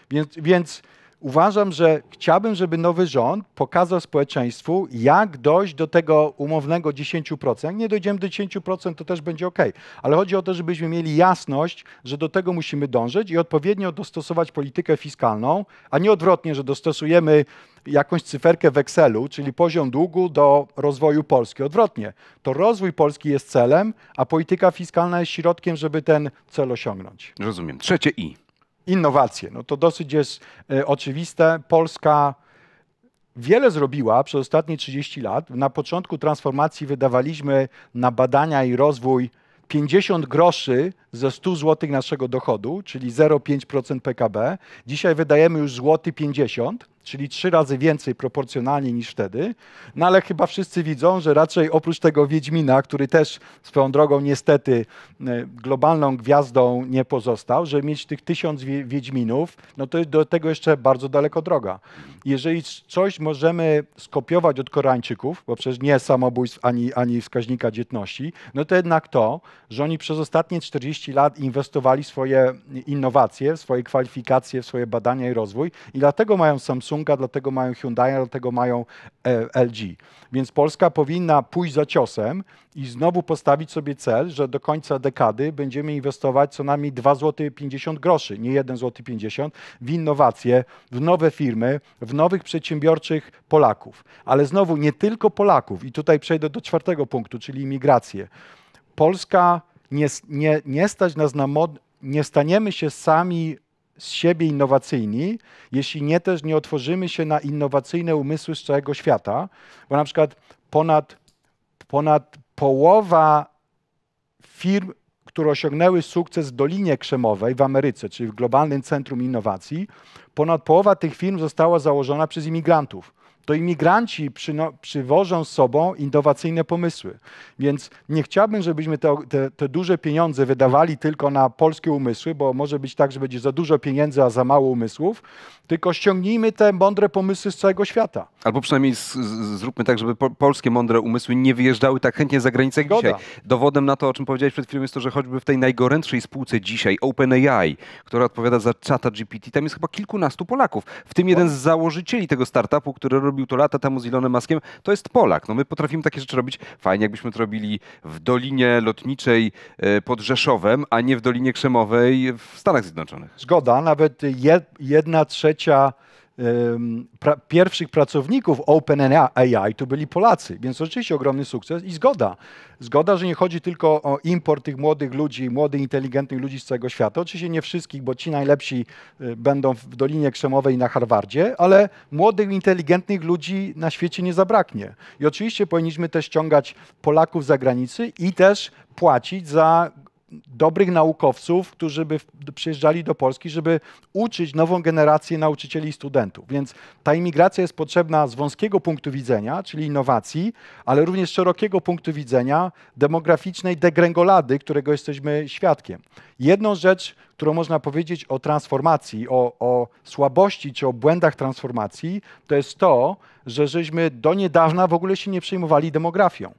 Więc, więc uważam, że chciałbym, żeby nowy rząd pokazał społeczeństwu, jak dojść do tego umownego 10%. Jak nie dojdziemy do 10%, to też będzie ok. Ale chodzi o to, żebyśmy mieli jasność, że do tego musimy dążyć i odpowiednio dostosować politykę fiskalną, a nie odwrotnie, że dostosujemy jakąś cyferkę w Excelu, czyli poziom długu do rozwoju Polski. Odwrotnie, to rozwój Polski jest celem, a polityka fiskalna jest środkiem, żeby ten cel osiągnąć. Rozumiem. Trzecie i innowacje. No to dosyć jest e, oczywiste. Polska wiele zrobiła przez ostatnie 30 lat. Na początku transformacji wydawaliśmy na badania i rozwój 50 groszy ze 100 zł naszego dochodu, czyli 0,5% PKB. Dzisiaj wydajemy już złoty 50 czyli trzy razy więcej proporcjonalnie niż wtedy. No ale chyba wszyscy widzą, że raczej oprócz tego Wiedźmina, który też swoją drogą niestety e, globalną gwiazdą nie pozostał, że mieć tych tysiąc Wiedźminów, no to do tego jeszcze bardzo daleko droga. Jeżeli coś możemy skopiować od Koreańczyków, bo przecież nie samobójstw ani, ani wskaźnika dzietności, no to jednak to, że oni przez ostatnie 40 lat inwestowali swoje innowacje, swoje kwalifikacje, swoje badania i rozwój i dlatego mają Samsung Samsunga, dlatego mają Hyundai, dlatego mają e, LG. Więc Polska powinna pójść za ciosem i znowu postawić sobie cel, że do końca dekady będziemy inwestować co najmniej 2 zł 50 groszy, nie 1 zł 50 w innowacje, w nowe firmy, w nowych przedsiębiorczych Polaków. Ale znowu nie tylko Polaków i tutaj przejdę do czwartego punktu, czyli imigrację. Polska nie, nie, nie stać nas na mod, nie staniemy się sami z siebie innowacyjni, jeśli nie też nie otworzymy się na innowacyjne umysły z całego świata, bo na przykład ponad, ponad połowa firm, które osiągnęły sukces w Dolinie Krzemowej w Ameryce, czyli w Globalnym Centrum Innowacji, ponad połowa tych firm została założona przez imigrantów to imigranci przyno, przywożą z sobą innowacyjne pomysły. Więc nie chciałbym, żebyśmy te, te, te, duże pieniądze wydawali tylko na polskie umysły, bo może być tak, że będzie za dużo pieniędzy, a za mało umysłów, tylko ściągnijmy te mądre pomysły z całego świata. Albo przynajmniej z, z, zróbmy tak, żeby po, polskie mądre umysły nie wyjeżdżały tak chętnie za granicę jak dzisiaj. Dowodem na to, o czym powiedziałeś przed chwilą, jest to, że choćby w tej najgorętszej spółce dzisiaj, OpenAI, która odpowiada za czata GPT, tam jest chyba kilkunastu Polaków, w tym jeden z założycieli tego startupu, który robił to lata temu z Elonem maskiem. to jest Polak. No my potrafimy takie rzeczy robić. Fajnie, jakbyśmy to robili w Dolinie Lotniczej e, pod Rzeszowem, a nie w Dolinie Krzemowej w Stanach Zjednoczonych. Zgoda, nawet jedna trzecia pra, pierwszych pracowników OpenAI to byli Polacy, więc oczywiście ogromny sukces i zgoda. Zgoda, że nie chodzi tylko o import tych młodych ludzi, młodych, inteligentnych ludzi z całego świata. Oczywiście nie wszystkich, bo ci najlepsi y, będą w Dolinie Krzemowej i na Harvardzie, ale młodych, inteligentnych ludzi na świecie nie zabraknie. I oczywiście powinniśmy też ściągać Polaków z zagranicy i też płacić za dobrych naukowców, którzy by przyjeżdżali do Polski, żeby uczyć nową generację nauczycieli i studentów. Więc ta imigracja jest potrzebna z wąskiego punktu widzenia, czyli innowacji, ale również z szerokiego punktu widzenia demograficznej degręgolady, którego jesteśmy świadkiem. Jedną rzecz, którą można powiedzieć o transformacji, o, o słabości czy o błędach transformacji, to jest to, że żeśmy do niedawna w ogóle się nie przejmowali demografią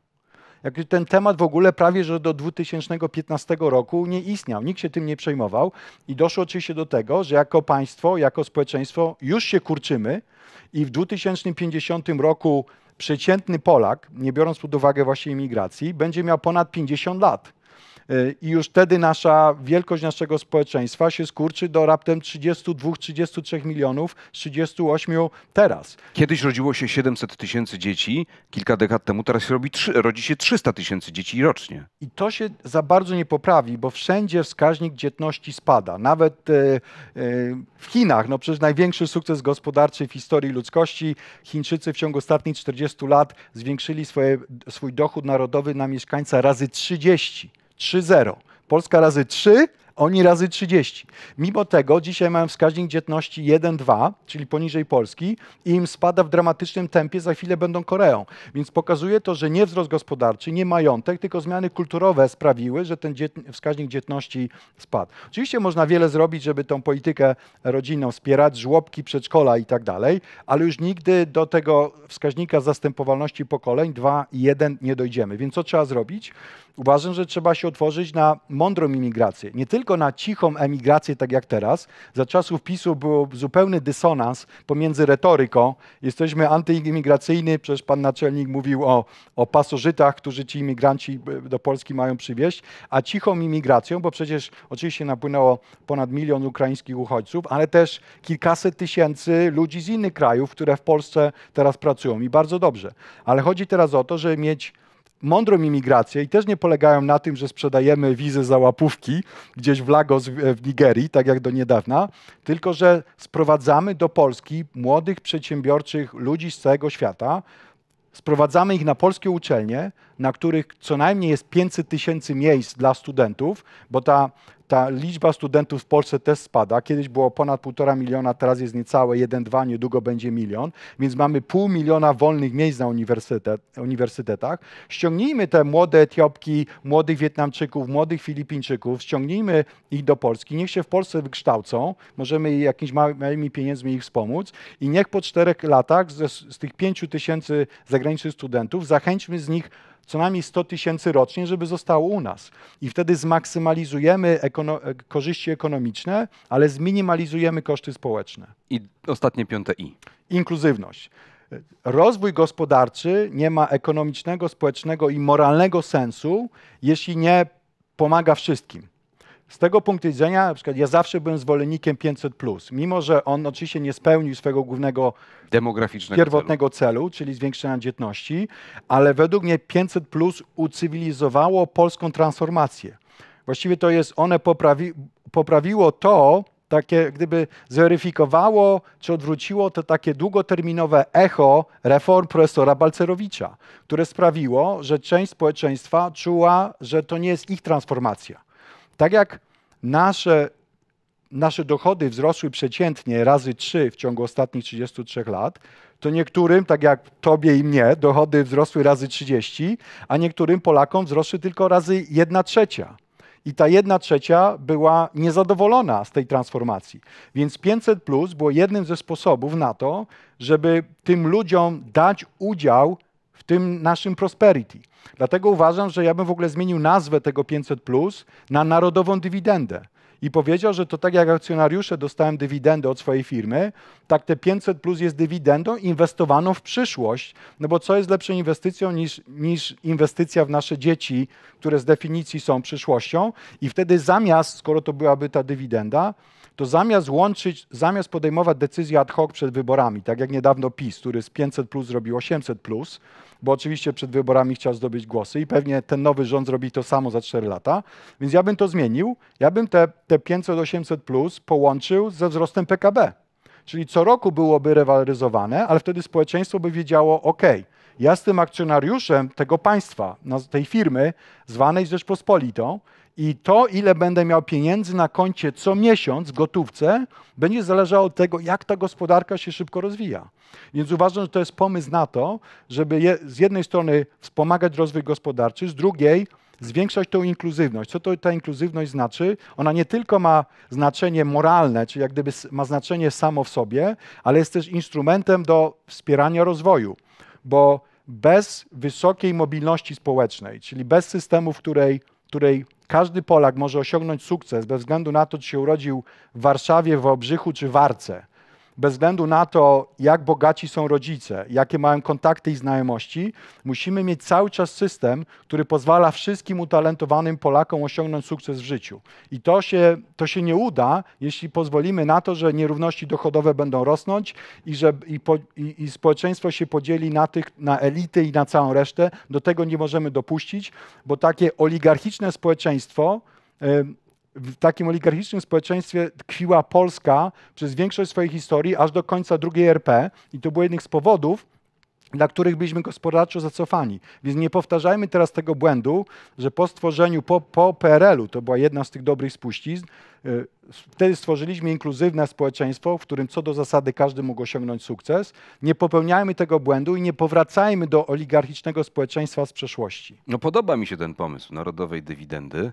ten temat w ogóle prawie że do 2015 roku nie istniał. Nikt się tym nie przejmował i doszło oczywiście do tego, że jako państwo, jako społeczeństwo już się kurczymy i w 2050 roku przeciętny Polak, nie biorąc pod uwagę właśnie imigracji, będzie miał ponad 50 lat. I już wtedy nasza wielkość naszego społeczeństwa się skurczy do raptem 32-33 milionów, 38 teraz. Kiedyś rodziło się 700 tysięcy dzieci, kilka dekad temu teraz robi, rodzi się 300 tysięcy dzieci rocznie. I to się za bardzo nie poprawi, bo wszędzie wskaźnik dzietności spada. Nawet e, e, w Chinach, no przecież największy sukces gospodarczy w historii ludzkości, Chińczycy w ciągu ostatnich 40 lat zwiększyli swoje, swój dochód narodowy na mieszkańca razy 30. 3-0. Polska razy 3, oni razy 30. Mimo tego dzisiaj mają wskaźnik dzietności 1,2, czyli poniżej Polski i im spada w dramatycznym tempie, za chwilę będą Koreą. Więc pokazuje to, że nie wzrost gospodarczy, nie majątek, tylko zmiany kulturowe sprawiły, że ten dziet, wskaźnik dzietności spadł. Oczywiście można wiele zrobić, żeby tą politykę rodzinną wspierać, żłobki, przedszkola i tak dalej, ale już nigdy do tego wskaźnika zastępowalności pokoleń 2,1 nie dojdziemy. Więc co trzeba zrobić? Uważam, że trzeba się otworzyć na mądrą imigrację. Nie tylko tylko na cichą emigrację, tak jak teraz. Za czasów PiSu był zupełny dysonans pomiędzy retoryką. Jesteśmy antyimigracyjni, przecież pan naczelnik mówił o, o pasożytach, którzy ci imigranci e, do Polski mają przywieźć, a cichą imigracją, bo przecież oczywiście napłynęło ponad milion ukraińskich uchodźców, ale też kilkaset tysięcy ludzi z innych krajów, które w Polsce teraz pracują i bardzo dobrze. Ale chodzi teraz o to, żeby mieć mądrą imigrację i też nie polegają na tym, że sprzedajemy wizy za łapówki gdzieś w Lagos w Nigerii, tak jak do niedawna, tylko że sprowadzamy do Polski młodych, przedsiębiorczych ludzi z całego świata, sprowadzamy ich na polskie uczelnie, na których co najmniej jest 500 tysięcy miejsc dla studentów, bo ta ta liczba studentów w Polsce też spada. Kiedyś było ponad półtora miliona, teraz jest niecałe 1-2, niedługo będzie milion, więc mamy pół miliona wolnych miejsc na uniwersytet, uniwersytetach. Ściągnijmy te młode Etiopki, młodych Wietnamczyków, młodych Filipińczyków, ściągnijmy ich do Polski, niech się w Polsce wykształcą, możemy jakimiś małymi pieniędzmi ich wspomóc i niech po czterech latach z, z tych pięciu tysięcy zagranicznych studentów zachęćmy z nich co najmniej 100 tysięcy rocznie, żeby zostało u nas. I wtedy zmaksymalizujemy ekono e, korzyści ekonomiczne, ale zminimalizujemy koszty społeczne. I ostatnie piąte I. Inkluzywność. Rozwój gospodarczy nie ma ekonomicznego, społecznego i moralnego sensu, jeśli nie pomaga wszystkim. Z tego punktu widzenia, na przykład ja zawsze byłem zwolennikiem 500, mimo że on oczywiście nie spełnił swojego głównego demograficznego pierwotnego celu. celu czyli zwiększenia dzietności, ale według mnie 500 ucywilizowało polską transformację. Właściwie to jest, one poprawi, poprawiło to, takie gdyby zweryfikowało czy odwróciło to takie długoterminowe echo reform profesora Balcerowicza, które sprawiło, że część społeczeństwa czuła, że to nie jest ich transformacja tak jak nasze, nasze dochody wzrosły przeciętnie razy 3 w ciągu ostatnich 33 lat, to niektórym, tak jak tobie i mnie, dochody wzrosły razy 30, a niektórym Polakom wzrosły tylko razy 1 trzecia. I ta jedna trzecia była niezadowolona z tej transformacji. Więc 500 plus było jednym ze sposobów na to, żeby tym ludziom dać udział w tym naszym prosperity. Dlatego uważam, że ja bym w ogóle zmienił nazwę tego 500 plus na narodową dywidendę i powiedział, że to tak jak akcjonariusze dostałem dywidendę od swojej firmy, tak te 500 plus jest dywidendą inwestowaną w przyszłość, no bo co jest lepszą inwestycją niż, niż inwestycja w nasze dzieci, które z definicji są przyszłością i wtedy zamiast, skoro to byłaby ta dywidenda, to zamiast łączyć, zamiast podejmować decyzje ad hoc przed wyborami, tak jak niedawno PiS, który z 500 plus zrobił 800 plus, bo oczywiście przed wyborami chciał zdobyć głosy i pewnie ten nowy rząd zrobi to samo za 4 lata, więc ja bym to zmienił, ja bym te, te 500-800 plus połączył ze wzrostem PKB. Czyli co roku byłoby rewaloryzowane, ale wtedy społeczeństwo by wiedziało, ok, ja z tym akcjonariuszem tego państwa, no, tej firmy zwanej Rzeczpospolitą, i to, ile będę miał pieniędzy na koncie co miesiąc, gotówce, będzie zależało od tego, jak ta gospodarka się szybko rozwija. Więc uważam, że to jest pomysł na to, żeby je, z jednej strony wspomagać rozwój gospodarczy, z drugiej zwiększać tą inkluzywność. Co to ta inkluzywność znaczy? Ona nie tylko ma znaczenie moralne, czyli jak gdyby ma znaczenie samo w sobie, ale jest też instrumentem do wspierania rozwoju, bo bez wysokiej mobilności społecznej, czyli bez systemu, w której, w której każdy Polak może osiągnąć sukces bez względu na to, czy się urodził w Warszawie, w Obrzychu czy w Warce bez względu na to, jak bogaci są rodzice, jakie mają kontakty i znajomości, musimy mieć cały czas system, który pozwala wszystkim utalentowanym Polakom osiągnąć sukces w życiu. I to się, to się nie uda, jeśli pozwolimy na to, że nierówności dochodowe będą rosnąć i, że, i, po, i, i społeczeństwo się podzieli na, tych, na elity i na całą resztę. Do tego nie możemy dopuścić, bo takie oligarchiczne społeczeństwo, w takim oligarchicznym społeczeństwie tkwiła Polska przez większość swojej historii, aż do końca II RP. I to był jeden z powodów, dla których byliśmy gospodarczo zacofani. Więc nie powtarzajmy teraz tego błędu, że po stworzeniu, po, po PRL-u, to była jedna z tych dobrych spuścizn, Y, wtedy stworzyliśmy inkluzywne społeczeństwo, w którym co do zasady każdy mógł osiągnąć sukces. Nie popełniajmy tego błędu i nie powracajmy do oligarchicznego społeczeństwa z przeszłości. No podoba mi się ten pomysł narodowej dywidendy.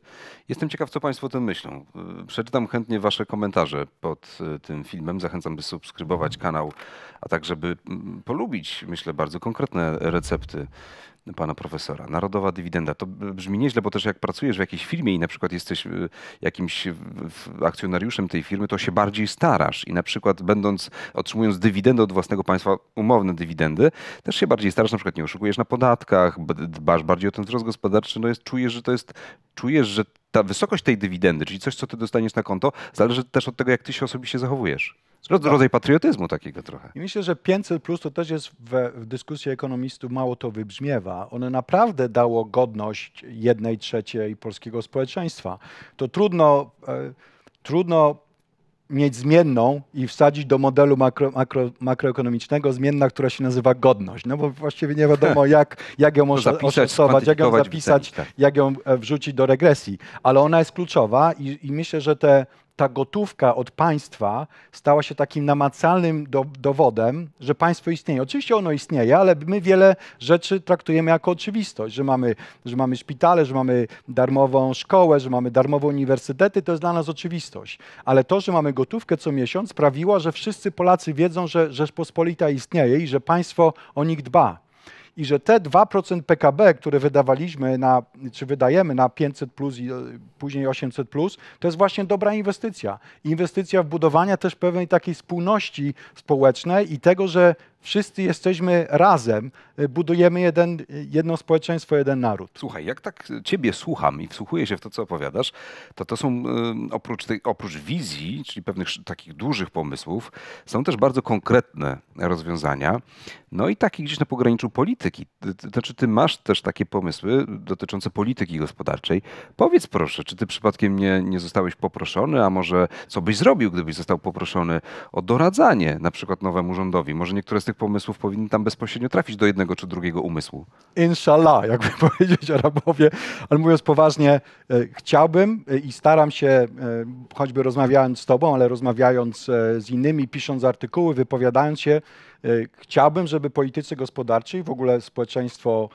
Jestem ciekaw, co Państwo o tym myślą. Y, przeczytam chętnie Wasze komentarze pod y, tym filmem. Zachęcam, by subskrybować kanał, a także by mm, polubić, myślę, bardzo konkretne recepty pana profesora. Narodowa dywidenda. To brzmi nieźle, bo też jak pracujesz w jakiejś firmie i na przykład jesteś y, jakimś akcjonariuszem tej firmy, to się bardziej starasz i na przykład będąc, otrzymując dywidendę od własnego państwa, umowne dywidendy, też się bardziej starasz, na przykład nie oszukujesz na podatkach, dbasz bardziej o ten wzrost gospodarczy, no jest, czujesz, że to jest, czujesz, że ta wysokość tej dywidendy, czyli coś, co ty dostaniesz na konto, zależy też od tego, jak ty się osobiście zachowujesz. Tak. Rodzaj patriotyzmu takiego trochę. I myślę, że 500 plus to też jest w, w dyskusji ekonomistów mało to wybrzmiewa. Ono naprawdę dało godność jednej trzeciej polskiego społeczeństwa. To trudno, e, trudno mieć zmienną i wsadzić do modelu makro, makro, makroekonomicznego zmienna, która się nazywa godność. No bo właściwie nie wiadomo, jak, jak ją można no oszacować, jak ją zapisać, tak. jak ją e, wrzucić do regresji. Ale ona jest kluczowa i, i myślę, że te ta gotówka od państwa stała się takim namacalnym do, dowodem, że państwo istnieje. Oczywiście ono istnieje, ale my wiele rzeczy traktujemy jako oczywistość, że mamy, że mamy szpitale, że mamy darmową szkołę, że mamy darmowe uniwersytety, to jest dla nas oczywistość. Ale to, że mamy gotówkę co miesiąc, sprawiło, że wszyscy Polacy wiedzą, że Rzeczpospolita istnieje i że państwo o nich dba i że te 2% PKB, które wydawaliśmy na, czy wydajemy na 500 plus i e, później 800 plus, to jest właśnie dobra inwestycja. Inwestycja w budowanie też pewnej takiej spójności społecznej i tego, że wszyscy jesteśmy razem, y, budujemy jeden, y, jedno społeczeństwo, jeden naród. Słuchaj, jak tak ciebie słucham i wsłuchuję się w to, co opowiadasz, to to są y, oprócz, tej, oprócz wizji, czyli pewnych takich dużych pomysłów, są też bardzo konkretne rozwiązania. No i takie gdzieś na pograniczu polityki. Znaczy ty masz też takie pomysły dotyczące polityki gospodarczej. Powiedz proszę, czy ty przypadkiem nie, nie zostałeś poproszony, a może co byś zrobił, gdybyś został poproszony o doradzanie na przykład nowemu rządowi? Może niektóre z tych pomysłów powinny tam bezpośrednio trafić do jednego czy drugiego umysłu. Inshallah, jakby powiedzieć Arabowie, ale mówiąc poważnie, e, chciałbym e, i staram się, e, choćby rozmawiając z Tobą, ale rozmawiając z innymi, pisząc artykuły, wypowiadając się, chciałbym, żeby politycy gospodarczy i w ogóle społeczeństwo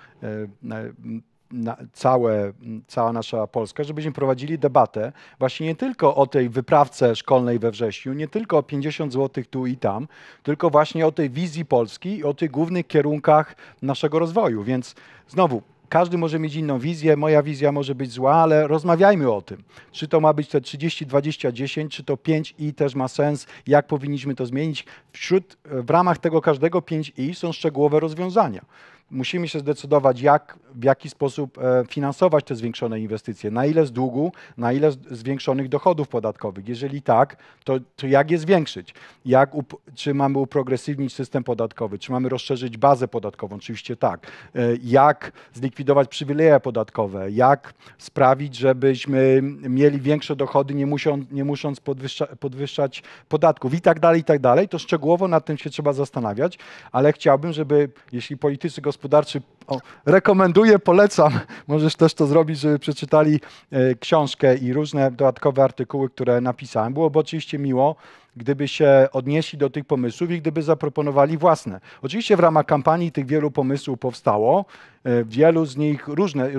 na całe, cała nasza Polska, żebyśmy prowadzili debatę właśnie nie tylko o tej wyprawce szkolnej we wrześniu, nie tylko o 50 zł tu i tam, tylko właśnie o tej wizji Polski i o tych głównych kierunkach naszego rozwoju. Więc znowu, każdy może mieć inną wizję, moja wizja może być zła, ale rozmawiajmy o tym. Czy to ma być te 30, 20, 10, czy to 5 i też ma sens, jak powinniśmy to zmienić. Wśród, w ramach tego każdego 5 i są szczegółowe rozwiązania musimy się zdecydować, jak, w jaki sposób e, finansować te zwiększone inwestycje, na ile z długu, na ile z zwiększonych dochodów podatkowych. Jeżeli tak, to, to jak je zwiększyć? Jak czy mamy uprogresywnić system podatkowy, czy mamy rozszerzyć bazę podatkową? Oczywiście tak. E, jak zlikwidować przywileje podatkowe? Jak sprawić, żebyśmy mieli większe dochody, nie, nie musząc podwyższa, podwyższać podatków i tak dalej, i tak dalej. To szczegółowo nad tym się trzeba zastanawiać, ale chciałbym, żeby jeśli politycy gospodarki gospodarczy. O, rekomenduję, polecam, możesz też to zrobić, żeby przeczytali e, książkę i różne dodatkowe artykuły, które napisałem. Byłoby oczywiście miło, gdyby się odnieśli do tych pomysłów i gdyby zaproponowali własne. Oczywiście w ramach kampanii tych wielu pomysłów powstało. E, wielu z nich różne,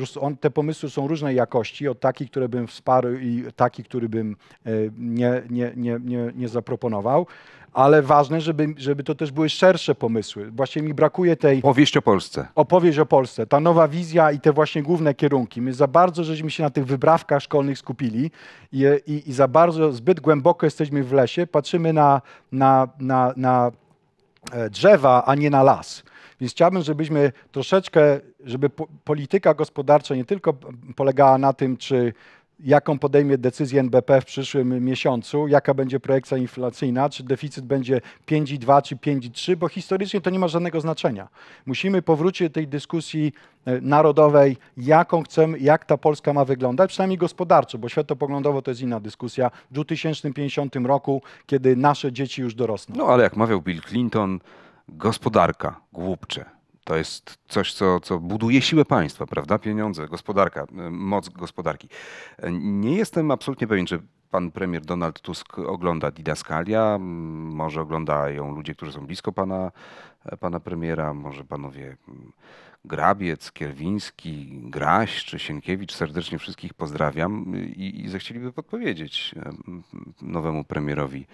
te pomysły są różnej jakości, od takich, które bym wsparł i takich, który bym e, nie, nie, nie, nie zaproponował ale ważne, żeby, żeby to też były szersze pomysły. Właśnie mi brakuje tej... Opowieść o Polsce. Opowieść o Polsce. Ta nowa wizja i te właśnie główne kierunki. My za bardzo żeśmy się na tych wybrawkach szkolnych skupili i, i, i za bardzo, zbyt głęboko jesteśmy w lesie, patrzymy na, na, na, na e, drzewa, a nie na las. Więc chciałbym, żebyśmy troszeczkę, żeby polityka gospodarcza nie tylko polegała na tym, czy jaką podejmie decyzję NBP w przyszłym miesiącu, jaka będzie projekcja inflacyjna, czy deficyt będzie 5,2 czy 5,3, bo historycznie to nie ma żadnego znaczenia. Musimy powrócić do tej dyskusji e, narodowej, jaką chcemy, jak ta Polska ma wyglądać, przynajmniej gospodarczo, bo światopoglądowo to jest inna dyskusja, w 2050 roku, kiedy nasze dzieci już dorosną. No ale jak mawiał Bill Clinton, gospodarka, głupcze. To jest coś, co, co buduje siłę państwa, prawda? Pieniądze, gospodarka, y, moc gospodarki. Nie jestem absolutnie pewien, czy pan premier Donald Tusk ogląda Didaskalia, może oglądają ludzie, którzy są blisko pana, e, pana premiera, może panowie mm, Grabiec, Kierwiński, Graś czy Sienkiewicz. Serdecznie wszystkich pozdrawiam i, i zechcieliby podpowiedzieć e, nowemu premierowi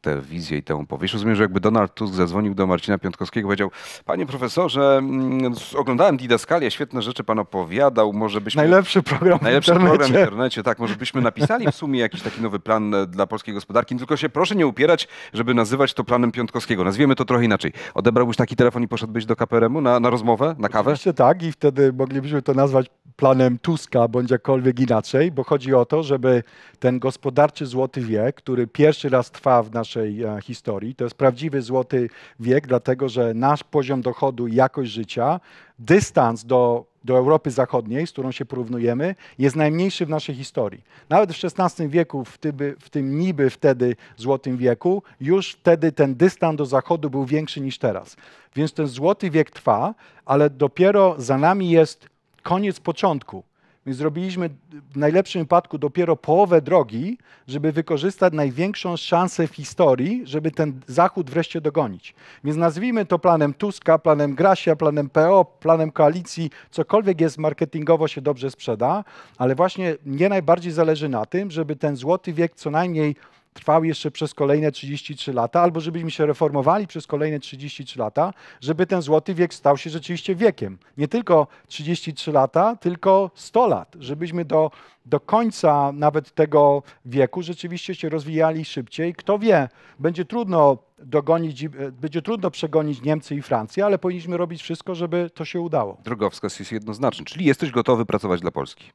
tę wizję i tę opowieść. Rozumiem, że jakby Donald Tusk zadzwonił do Marcina Piątkowskiego, powiedział, panie profesorze, mm, oglądałem Didaskalię, świetne rzeczy pan opowiadał, może byśmy... Najlepszy program Najlepszy w internecie. program w internecie, tak. Może byśmy napisali w sumie jakiś taki nowy plan e, dla polskiej gospodarki, tylko się proszę nie upierać, żeby nazywać to planem Piątkowskiego. Nazwiemy to trochę inaczej. Odebrałbyś taki telefon i poszedłbyś do KPRM-u na, na rozmowę, na kawę? Oczywiście tak i wtedy moglibyśmy to nazwać planem Tuska, bądź jakkolwiek inaczej, bo chodzi o to, żeby ten gospodarczy złoty wiek, który pierwszy raz trwa w naszym naszej e, historii. To jest prawdziwy złoty wiek, dlatego że nasz poziom dochodu i jakość życia, dystans do do Europy Zachodniej, z którą się porównujemy, jest najmniejszy w naszej historii. Nawet w XVI wieku, w tym, w tym niby wtedy złotym wieku, już wtedy ten dystans do Zachodu był większy niż teraz. Więc ten złoty wiek trwa, ale dopiero za nami jest koniec początku. Więc zrobiliśmy w najlepszym wypadku dopiero połowę drogi, żeby wykorzystać największą szansę w historii, żeby ten Zachód wreszcie dogonić. Więc nazwijmy to planem Tuska, planem Grasia, planem PO, planem koalicji, cokolwiek jest marketingowo się dobrze sprzeda, ale właśnie nie najbardziej zależy na tym, żeby ten złoty wiek co najmniej trwał jeszcze przez kolejne 33 lata, albo żebyśmy się reformowali przez kolejne 33 lata, żeby ten złoty wiek stał się rzeczywiście wiekiem. Nie tylko 33 lata, tylko 100 lat, żebyśmy do, do końca nawet tego wieku rzeczywiście się rozwijali szybciej. Kto wie, będzie trudno dogonić, będzie trudno przegonić Niemcy i Francję, ale powinniśmy robić wszystko, żeby to się udało. Drogowskaz jest jednoznaczny, czyli jesteś gotowy pracować dla Polski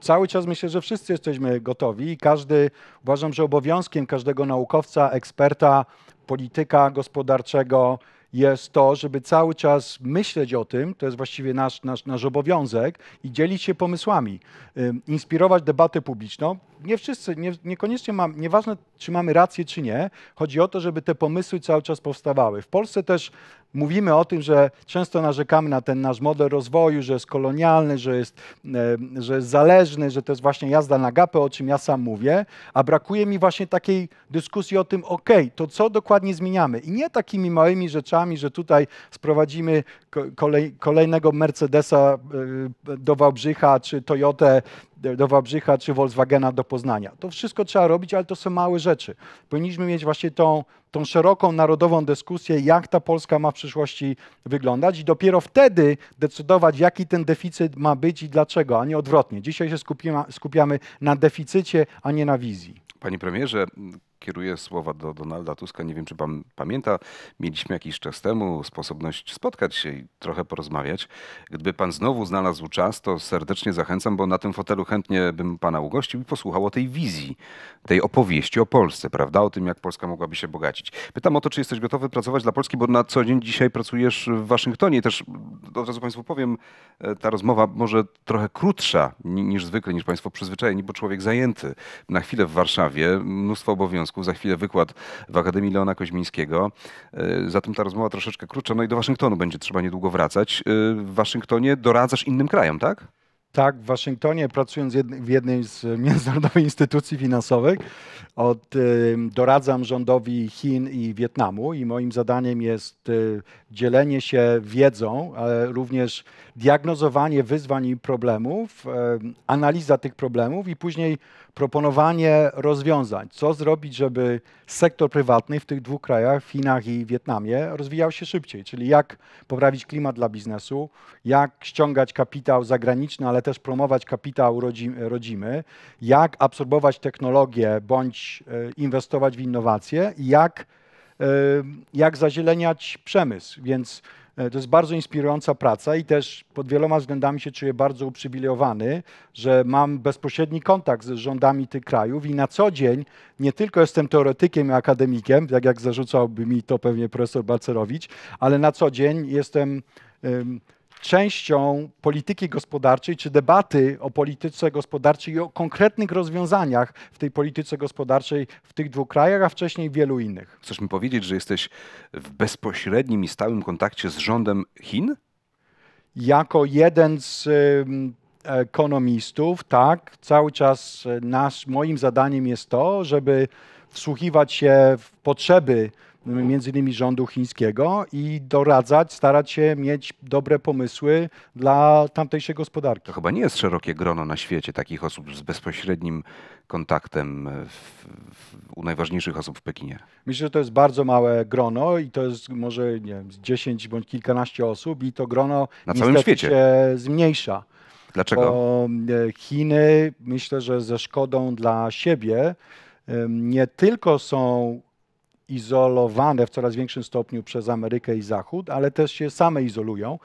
cały czas myślę, że wszyscy jesteśmy gotowi i każdy, uważam, że obowiązkiem każdego naukowca, eksperta, polityka gospodarczego jest to, żeby cały czas myśleć o tym, to jest właściwie nasz, nasz, nasz obowiązek, i dzielić się pomysłami, inspirować debatę publiczną. Nie wszyscy, nie, niekoniecznie mam, nieważne czy mamy rację, czy nie, chodzi o to, żeby te pomysły cały czas powstawały. W Polsce też mówimy o tym, że często narzekamy na ten nasz model rozwoju, że jest kolonialny, że jest, e, że jest zależny, że to jest właśnie jazda na gapę, o czym ja sam mówię, a brakuje mi właśnie takiej dyskusji o tym, ok, to co dokładnie zmieniamy? I nie takimi małymi rzeczami, że tutaj sprowadzimy kolej, kolejnego Mercedesa e, do Wałbrzycha, czy Toyotę do Wałbrzycha czy Volkswagena do Poznania. To wszystko trzeba robić, ale to są małe rzeczy. Powinniśmy mieć właśnie tą, tą szeroką, narodową dyskusję, jak ta Polska ma w przyszłości wyglądać i dopiero wtedy decydować, jaki ten deficyt ma być i dlaczego, a nie odwrotnie. Dzisiaj się skupimy, skupiamy na deficycie, a nie na wizji. Panie premierze, kieruję słowa do Donalda Tuska. Nie wiem, czy pan pamięta, mieliśmy jakiś czas temu sposobność spotkać się i trochę porozmawiać. Gdyby pan znowu znalazł czas, to serdecznie zachęcam, bo na tym fotelu chętnie bym pana ugościł i posłuchał o tej wizji, tej opowieści o Polsce, prawda? O tym, jak Polska mogłaby się bogacić. Pytam o to, czy jesteś gotowy pracować dla Polski, bo na co dzień dzisiaj pracujesz w Waszyngtonie. Też od razu państwu powiem, e, ta rozmowa może trochę krótsza niż zwykle, niż państwo przyzwyczajeni, bo człowiek zajęty. Na chwilę w Warszawie, mnóstwo obowiązków za chwilę wykład w Akademii Leona Koźmińskiego. E, zatem ta rozmowa troszeczkę krótsza. No i do Waszyngtonu będzie trzeba niedługo wracać. E, w Waszyngtonie doradzasz innym krajom, tak? Tak, w Waszyngtonie pracując w jednej z międzynarodowych instytucji finansowych, od, doradzam rządowi Chin i Wietnamu i moim zadaniem jest y, dzielenie się wiedzą, ale również diagnozowanie wyzwań i problemów, e, analiza tych problemów i później proponowanie rozwiązań. Co zrobić, żeby sektor prywatny w tych dwóch krajach, w Chinach i Wietnamie, rozwijał się szybciej, czyli jak poprawić klimat dla biznesu, jak ściągać kapitał zagraniczny, ale też promować kapitał rodzimy, jak absorbować technologie, bądź e, inwestować w innowacje i jak Y, jak zazieleniać przemysł. Więc y, to jest bardzo inspirująca praca i też pod wieloma względami się czuję bardzo uprzywilejowany, że mam bezpośredni kontakt z rządami tych krajów i na co dzień nie tylko jestem teoretykiem i akademikiem, tak jak zarzucałby mi to pewnie profesor Balcerowicz, ale na co dzień jestem częścią polityki gospodarczej czy debaty o polityce gospodarczej i o konkretnych rozwiązaniach w tej polityce gospodarczej w tych dwóch krajach, a wcześniej wielu innych. Chcesz mi powiedzieć, że jesteś w bezpośrednim i stałym kontakcie z rządem Chin? Jako jeden z ekonomistów, tak, cały czas e, nasz, moim zadaniem jest to, żeby wsłuchiwać się w potrzeby między innymi rządu chińskiego i doradzać, starać się mieć dobre pomysły dla tamtejszej gospodarki. To chyba nie jest szerokie grono na świecie takich osób z bezpośrednim kontaktem w, w, u najważniejszych osób w Pekinie? Myślę, że to jest bardzo małe grono i to jest może nie wiem, 10 bądź kilkanaście osób i to grono na całym świecie się zmniejsza. Dlaczego? Bo e, Chiny myślę, że ze szkodą dla siebie nie tylko są izolowane w coraz większym stopniu przez Amerykę i Zachód, ale też się same izolują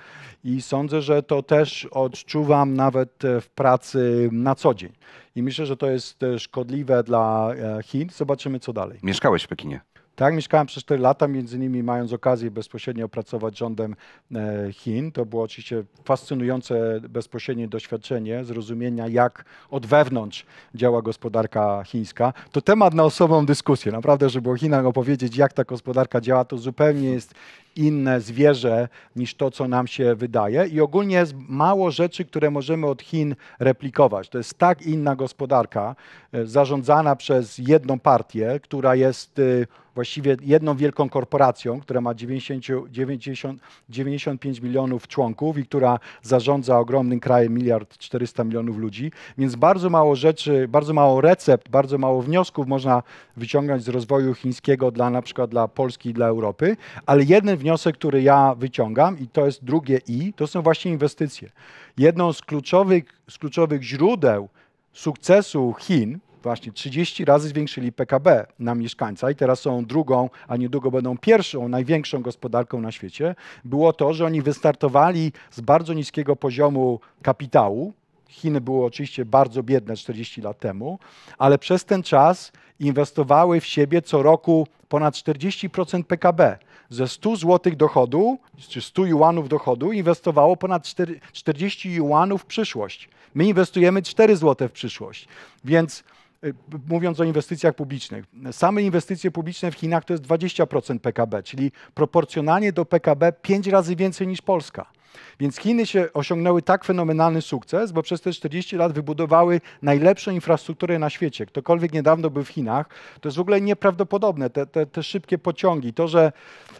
i sądzę, że to też odczuwam nawet e, w pracy na co dzień. I myślę, że to jest e, szkodliwe dla e, Chin. Zobaczymy, co dalej. Mieszkałeś w Pekinie? Tak, mieszkałem przez 4 lata, między innymi mając okazję bezpośrednio pracować rządem e, Chin. To było oczywiście fascynujące bezpośrednie doświadczenie zrozumienia, jak od wewnątrz działa gospodarka chińska. To temat na osobną dyskusję. Naprawdę, żeby o Chinach opowiedzieć, jak ta gospodarka działa, to zupełnie jest inne zwierzę niż to, co nam się wydaje. I ogólnie jest mało rzeczy, które możemy od Chin replikować. To jest tak inna gospodarka, e, zarządzana przez jedną partię, która jest y, właściwie jedną wielką korporacją, która ma 90, 90, 95 milionów członków i która zarządza ogromnym krajem, miliard 400 milionów ludzi, więc bardzo mało rzeczy, bardzo mało recept, bardzo mało wniosków można wyciągnąć z rozwoju chińskiego dla na przykład dla Polski i dla Europy, ale jeden wniosek, który ja wyciągam i to jest drugie i, to są właśnie inwestycje. Jedną z kluczowych, z kluczowych źródeł sukcesu Chin Właśnie 30 razy zwiększyli PKB na mieszkańca i teraz są drugą, a niedługo będą pierwszą, największą gospodarką na świecie. Było to, że oni wystartowali z bardzo niskiego poziomu kapitału. Chiny były oczywiście bardzo biedne 40 lat temu, ale przez ten czas inwestowały w siebie co roku ponad 40% PKB. Ze 100 zł dochodu, czy 100 juanów dochodu, inwestowało ponad 40 juanów w przyszłość. My inwestujemy 4 zł w przyszłość. Więc Y, mówiąc o inwestycjach publicznych. Same inwestycje publiczne w Chinach to jest 20% PKB, czyli proporcjonalnie do PKB 5 razy więcej niż Polska. Więc Chiny się osiągnęły tak fenomenalny sukces, bo przez te 40 lat wybudowały najlepszą infrastrukturę na świecie. Ktokolwiek niedawno był w Chinach, to jest w ogóle nieprawdopodobne, te, te, te szybkie pociągi, to, że,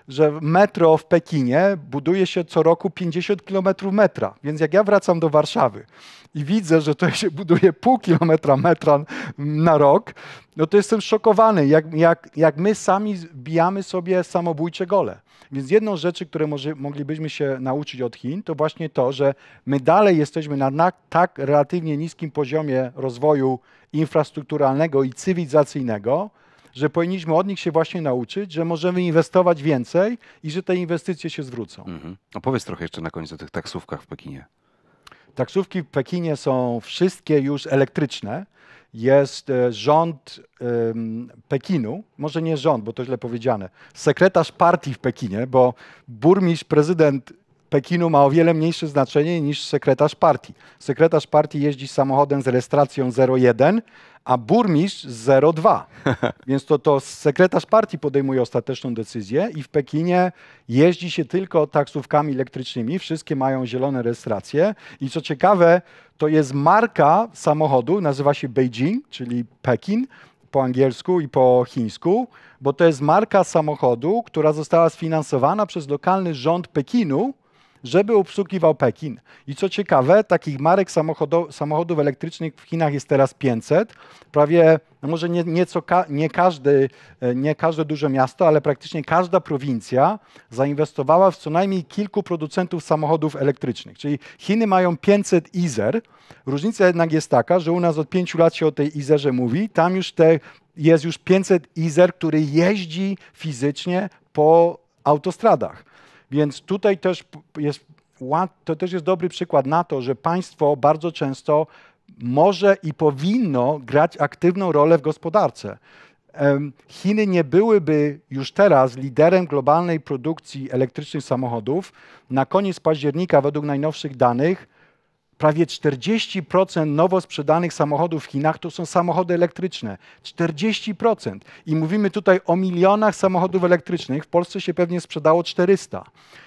że metro w Pekinie buduje się co roku 50 kilometrów metra. Więc jak ja wracam do Warszawy i widzę, że to się buduje pół kilometra metra na rok, no to jestem szokowany, jak, jak, jak my sami bijamy sobie samobójcze gole. Więc jedną z rzeczy, które może, moglibyśmy się nauczyć od Chin, to właśnie to, że my dalej jesteśmy na, na tak relatywnie niskim poziomie rozwoju infrastrukturalnego i cywilizacyjnego, że powinniśmy od nich się właśnie nauczyć, że możemy inwestować więcej i że te inwestycje się zwrócą. Mhm. Opowiedz trochę jeszcze na koniec o tych taksówkach w Pekinie. Taksówki w Pekinie są wszystkie już elektryczne jest e, rząd Pekinu, może nie rząd, bo to źle powiedziane, sekretarz partii w Pekinie, bo burmistrz, prezydent Pekinu ma o wiele mniejsze znaczenie niż sekretarz partii. Sekretarz partii jeździ samochodem z rejestracją 01, a burmistrz 02. Więc to, to sekretarz partii podejmuje ostateczną decyzję i w Pekinie jeździ się tylko taksówkami elektrycznymi. Wszystkie mają zielone rejestracje. I co ciekawe, to jest marka samochodu, nazywa się Beijing, czyli Pekin po angielsku i po chińsku, bo to jest marka samochodu, która została sfinansowana przez lokalny rząd Pekinu żeby obsługiwał Pekin. I co ciekawe, takich marek samochodów elektrycznych w Chinach jest teraz 500. Prawie, no może nie, nieco ka, nie, każdy, e, nie każde duże miasto, ale praktycznie każda prowincja zainwestowała w co najmniej kilku producentów samochodów elektrycznych. Czyli Chiny mają 500 Izer. Różnica jednak jest taka, że u nas od pięciu lat się o tej Izerze mówi. Tam już te, jest już 500 Izer, który jeździ fizycznie po autostradach. Więc tutaj też jest, to też jest dobry przykład na to, że państwo bardzo często może i powinno grać aktywną rolę w gospodarce. Chiny nie byłyby już teraz liderem globalnej produkcji elektrycznych samochodów. Na koniec października, według najnowszych danych, Prawie 40% nowo sprzedanych samochodów w Chinach to są samochody elektryczne. 40%. I mówimy tutaj o milionach samochodów elektrycznych. W Polsce się pewnie sprzedało 400.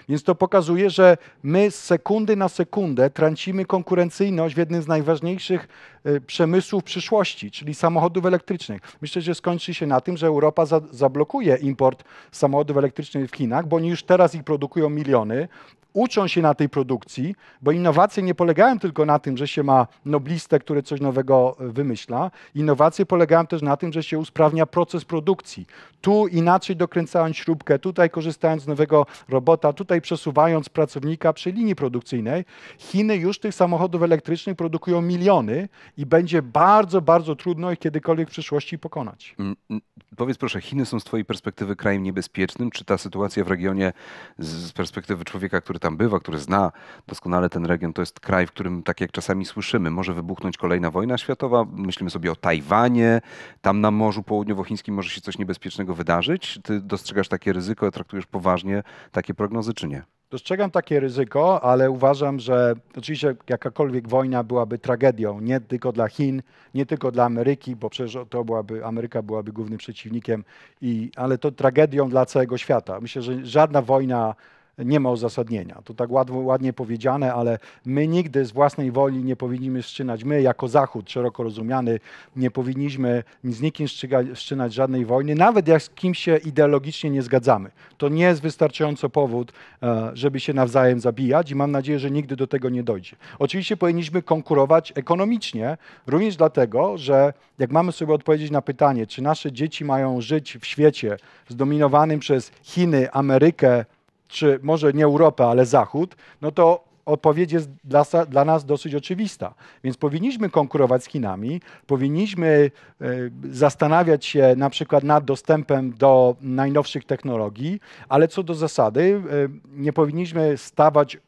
Więc to pokazuje, że my z sekundy na sekundę tracimy konkurencyjność w jednym z najważniejszych y, przemysłów przyszłości, czyli samochodów elektrycznych. Myślę, że skończy się na tym, że Europa za zablokuje import samochodów elektrycznych w Chinach, bo oni już teraz ich produkują miliony, uczą się na tej produkcji, bo innowacje nie polegają tylko na tym, że się ma noblistę, który coś nowego y, wymyśla. Innowacje polegają też na tym, że się usprawnia proces produkcji. Tu inaczej dokręcając śrubkę, tutaj korzystając z nowego robota, tutaj tutaj przesuwając pracownika przy linii produkcyjnej, Chiny już tych samochodów elektrycznych produkują miliony i będzie bardzo, bardzo trudno ich kiedykolwiek w przyszłości pokonać. Mm, mm, powiedz proszę, Chiny są z Twojej perspektywy krajem niebezpiecznym? Czy ta sytuacja w regionie z perspektywy człowieka, który tam bywa, który zna doskonale ten region, to jest kraj, w którym, tak jak czasami słyszymy, może wybuchnąć kolejna wojna światowa? Myślimy sobie o Tajwanie, tam na Morzu Południowochińskim może się coś niebezpiecznego wydarzyć? Ty dostrzegasz takie ryzyko, traktujesz poważnie takie prognozy, czy czy nie? Dostrzegam takie ryzyko, ale uważam, że oczywiście jakakolwiek wojna byłaby tragedią, nie tylko dla Chin, nie tylko dla Ameryki, bo przecież to byłaby, Ameryka byłaby głównym przeciwnikiem, i, ale to tragedią dla całego świata. Myślę, że żadna wojna nie ma uzasadnienia. To tak ładnie powiedziane, ale my nigdy z własnej woli nie powinniśmy szczynać. My, jako Zachód, szeroko rozumiany, nie powinniśmy z nikim szczynać żadnej wojny, nawet jak z kim się ideologicznie nie zgadzamy. To nie jest wystarczająco powód, e, żeby się nawzajem zabijać i mam nadzieję, że nigdy do tego nie dojdzie. Oczywiście powinniśmy konkurować ekonomicznie, również dlatego, że jak mamy sobie odpowiedzieć na pytanie, czy nasze dzieci mają żyć w świecie zdominowanym przez Chiny, Amerykę, czy może nie Europę, ale Zachód, no to odpowiedź jest dla, dla, nas dosyć oczywista. Więc powinniśmy konkurować z Chinami, powinniśmy e, zastanawiać się na przykład nad dostępem do najnowszych technologii, ale co do zasady e, nie powinniśmy stawać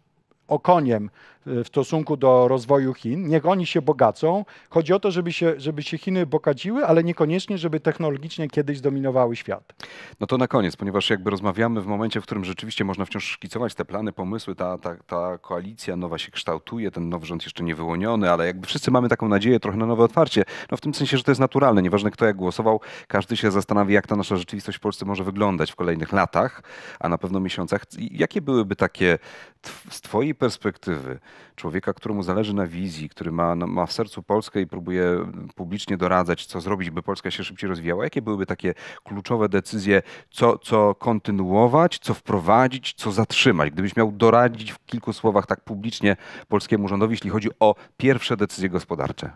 okoniem E, w stosunku do rozwoju Chin. Niech oni się bogacą. Chodzi o to, żeby się, żeby się Chiny bogaciły, ale niekoniecznie, żeby technologicznie kiedyś dominowały świat. No to na koniec, ponieważ jakby rozmawiamy w momencie, w którym rzeczywiście można wciąż szkicować te plany, pomysły, ta, ta, ta koalicja nowa się kształtuje, ten nowy rząd jeszcze nie wyłoniony, ale jakby wszyscy mamy taką nadzieję trochę na nowe otwarcie. No w tym sensie, że to jest naturalne. Nieważne kto jak głosował, każdy się zastanawia, jak ta nasza rzeczywistość w Polsce może wyglądać w kolejnych latach, a na pewno miesiącach. jakie byłyby takie z Twojej perspektywy, człowieka, któremu zależy na wizji, który ma, no, ma w sercu Polskę i próbuje mm, publicznie doradzać, co zrobić, by Polska się szybciej rozwijała, jakie byłyby takie kluczowe decyzje, co, co kontynuować, co wprowadzić, co zatrzymać? Gdybyś miał doradzić w kilku słowach tak publicznie polskiemu rządowi, jeśli chodzi o pierwsze decyzje gospodarcze?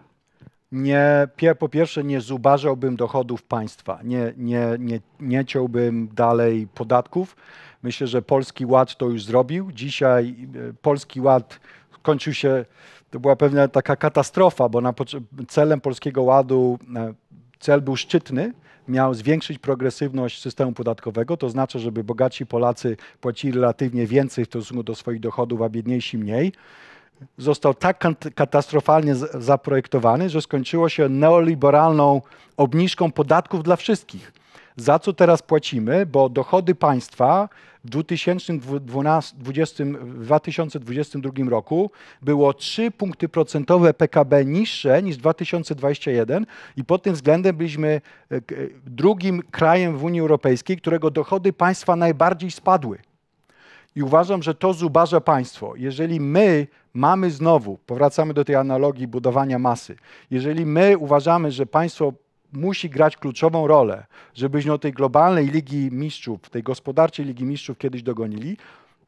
Nie, po pierwsze, nie zubażałbym dochodów państwa, nie, nie, nie, nie ciąłbym dalej podatków. Myślę, że Polski Ład to już zrobił. Dzisiaj e, Polski Ład kończył się, to była pewna taka katastrofa, bo na, celem Polskiego Ładu, e, cel był szczytny, miał zwiększyć progresywność systemu podatkowego, to znaczy, żeby bogaci Polacy płacili relatywnie więcej w stosunku do swoich dochodów, a biedniejsi mniej. Został tak katastrofalnie zaprojektowany, że skończyło się neoliberalną obniżką podatków dla wszystkich. Za co teraz płacimy? Bo dochody państwa w 2012, 2022 roku było 3 punkty procentowe PKB niższe niż 2021 i pod tym względem byliśmy e, e, drugim krajem w Unii Europejskiej, którego dochody państwa najbardziej spadły. I uważam, że to zubaża państwo. Jeżeli my mamy znowu, powracamy do tej analogii budowania masy, jeżeli my uważamy, że państwo musi grać kluczową rolę, żebyśmy do tej globalnej Ligi Mistrzów, tej gospodarczej Ligi Mistrzów kiedyś dogonili,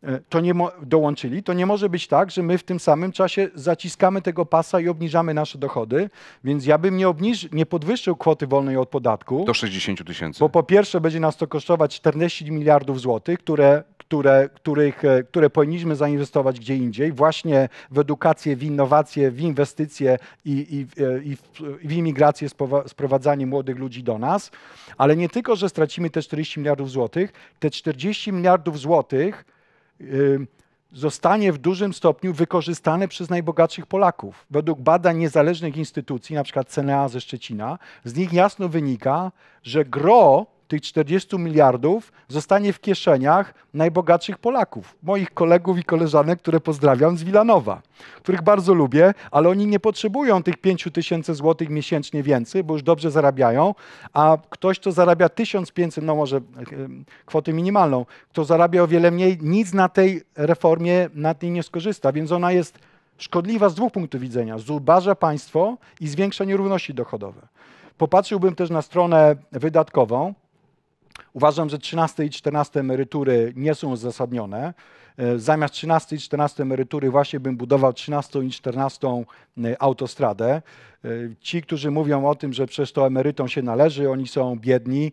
e, to nie dołączyli, to nie może być tak, że my w tym samym czasie zaciskamy tego pasa i obniżamy nasze dochody, więc ja bym nie, obniż, nie podwyższył kwoty wolnej od podatku. Do 60 tysięcy. Bo po pierwsze będzie nas to kosztować 40 miliardów złotych, które które, których, e, które powinniśmy zainwestować gdzie indziej, właśnie w edukację, w innowacje, w inwestycje i, i, e, i w, w imigrację, sprowadzanie młodych ludzi do nas. Ale nie tylko, że stracimy te 40 miliardów złotych, te 40 miliardów złotych zostanie w dużym stopniu wykorzystane przez najbogatszych Polaków. Według badań niezależnych instytucji, np. CNA ze Szczecina, z nich jasno wynika, że gro tych 40 miliardów zostanie w kieszeniach najbogatszych Polaków, moich kolegów i koleżanek, które pozdrawiam z Wilanowa, których bardzo lubię, ale oni nie potrzebują tych 5 tysięcy złotych miesięcznie więcej, bo już dobrze zarabiają, a ktoś, kto zarabia 1500, no może e, kwotę minimalną, kto zarabia o wiele mniej, nic na tej reformie, na tej nie skorzysta, więc ona jest szkodliwa z dwóch punktów widzenia. Zubaża państwo i zwiększa nierówności dochodowe. Popatrzyłbym też na stronę wydatkową. Uważam, że 13 i 14 emerytury nie są uzasadnione. E, zamiast 13 i 14 emerytury właśnie bym budował 13 i 14 e, autostradę. E, ci, którzy mówią o tym, że przez to emerytom się należy, oni są biedni.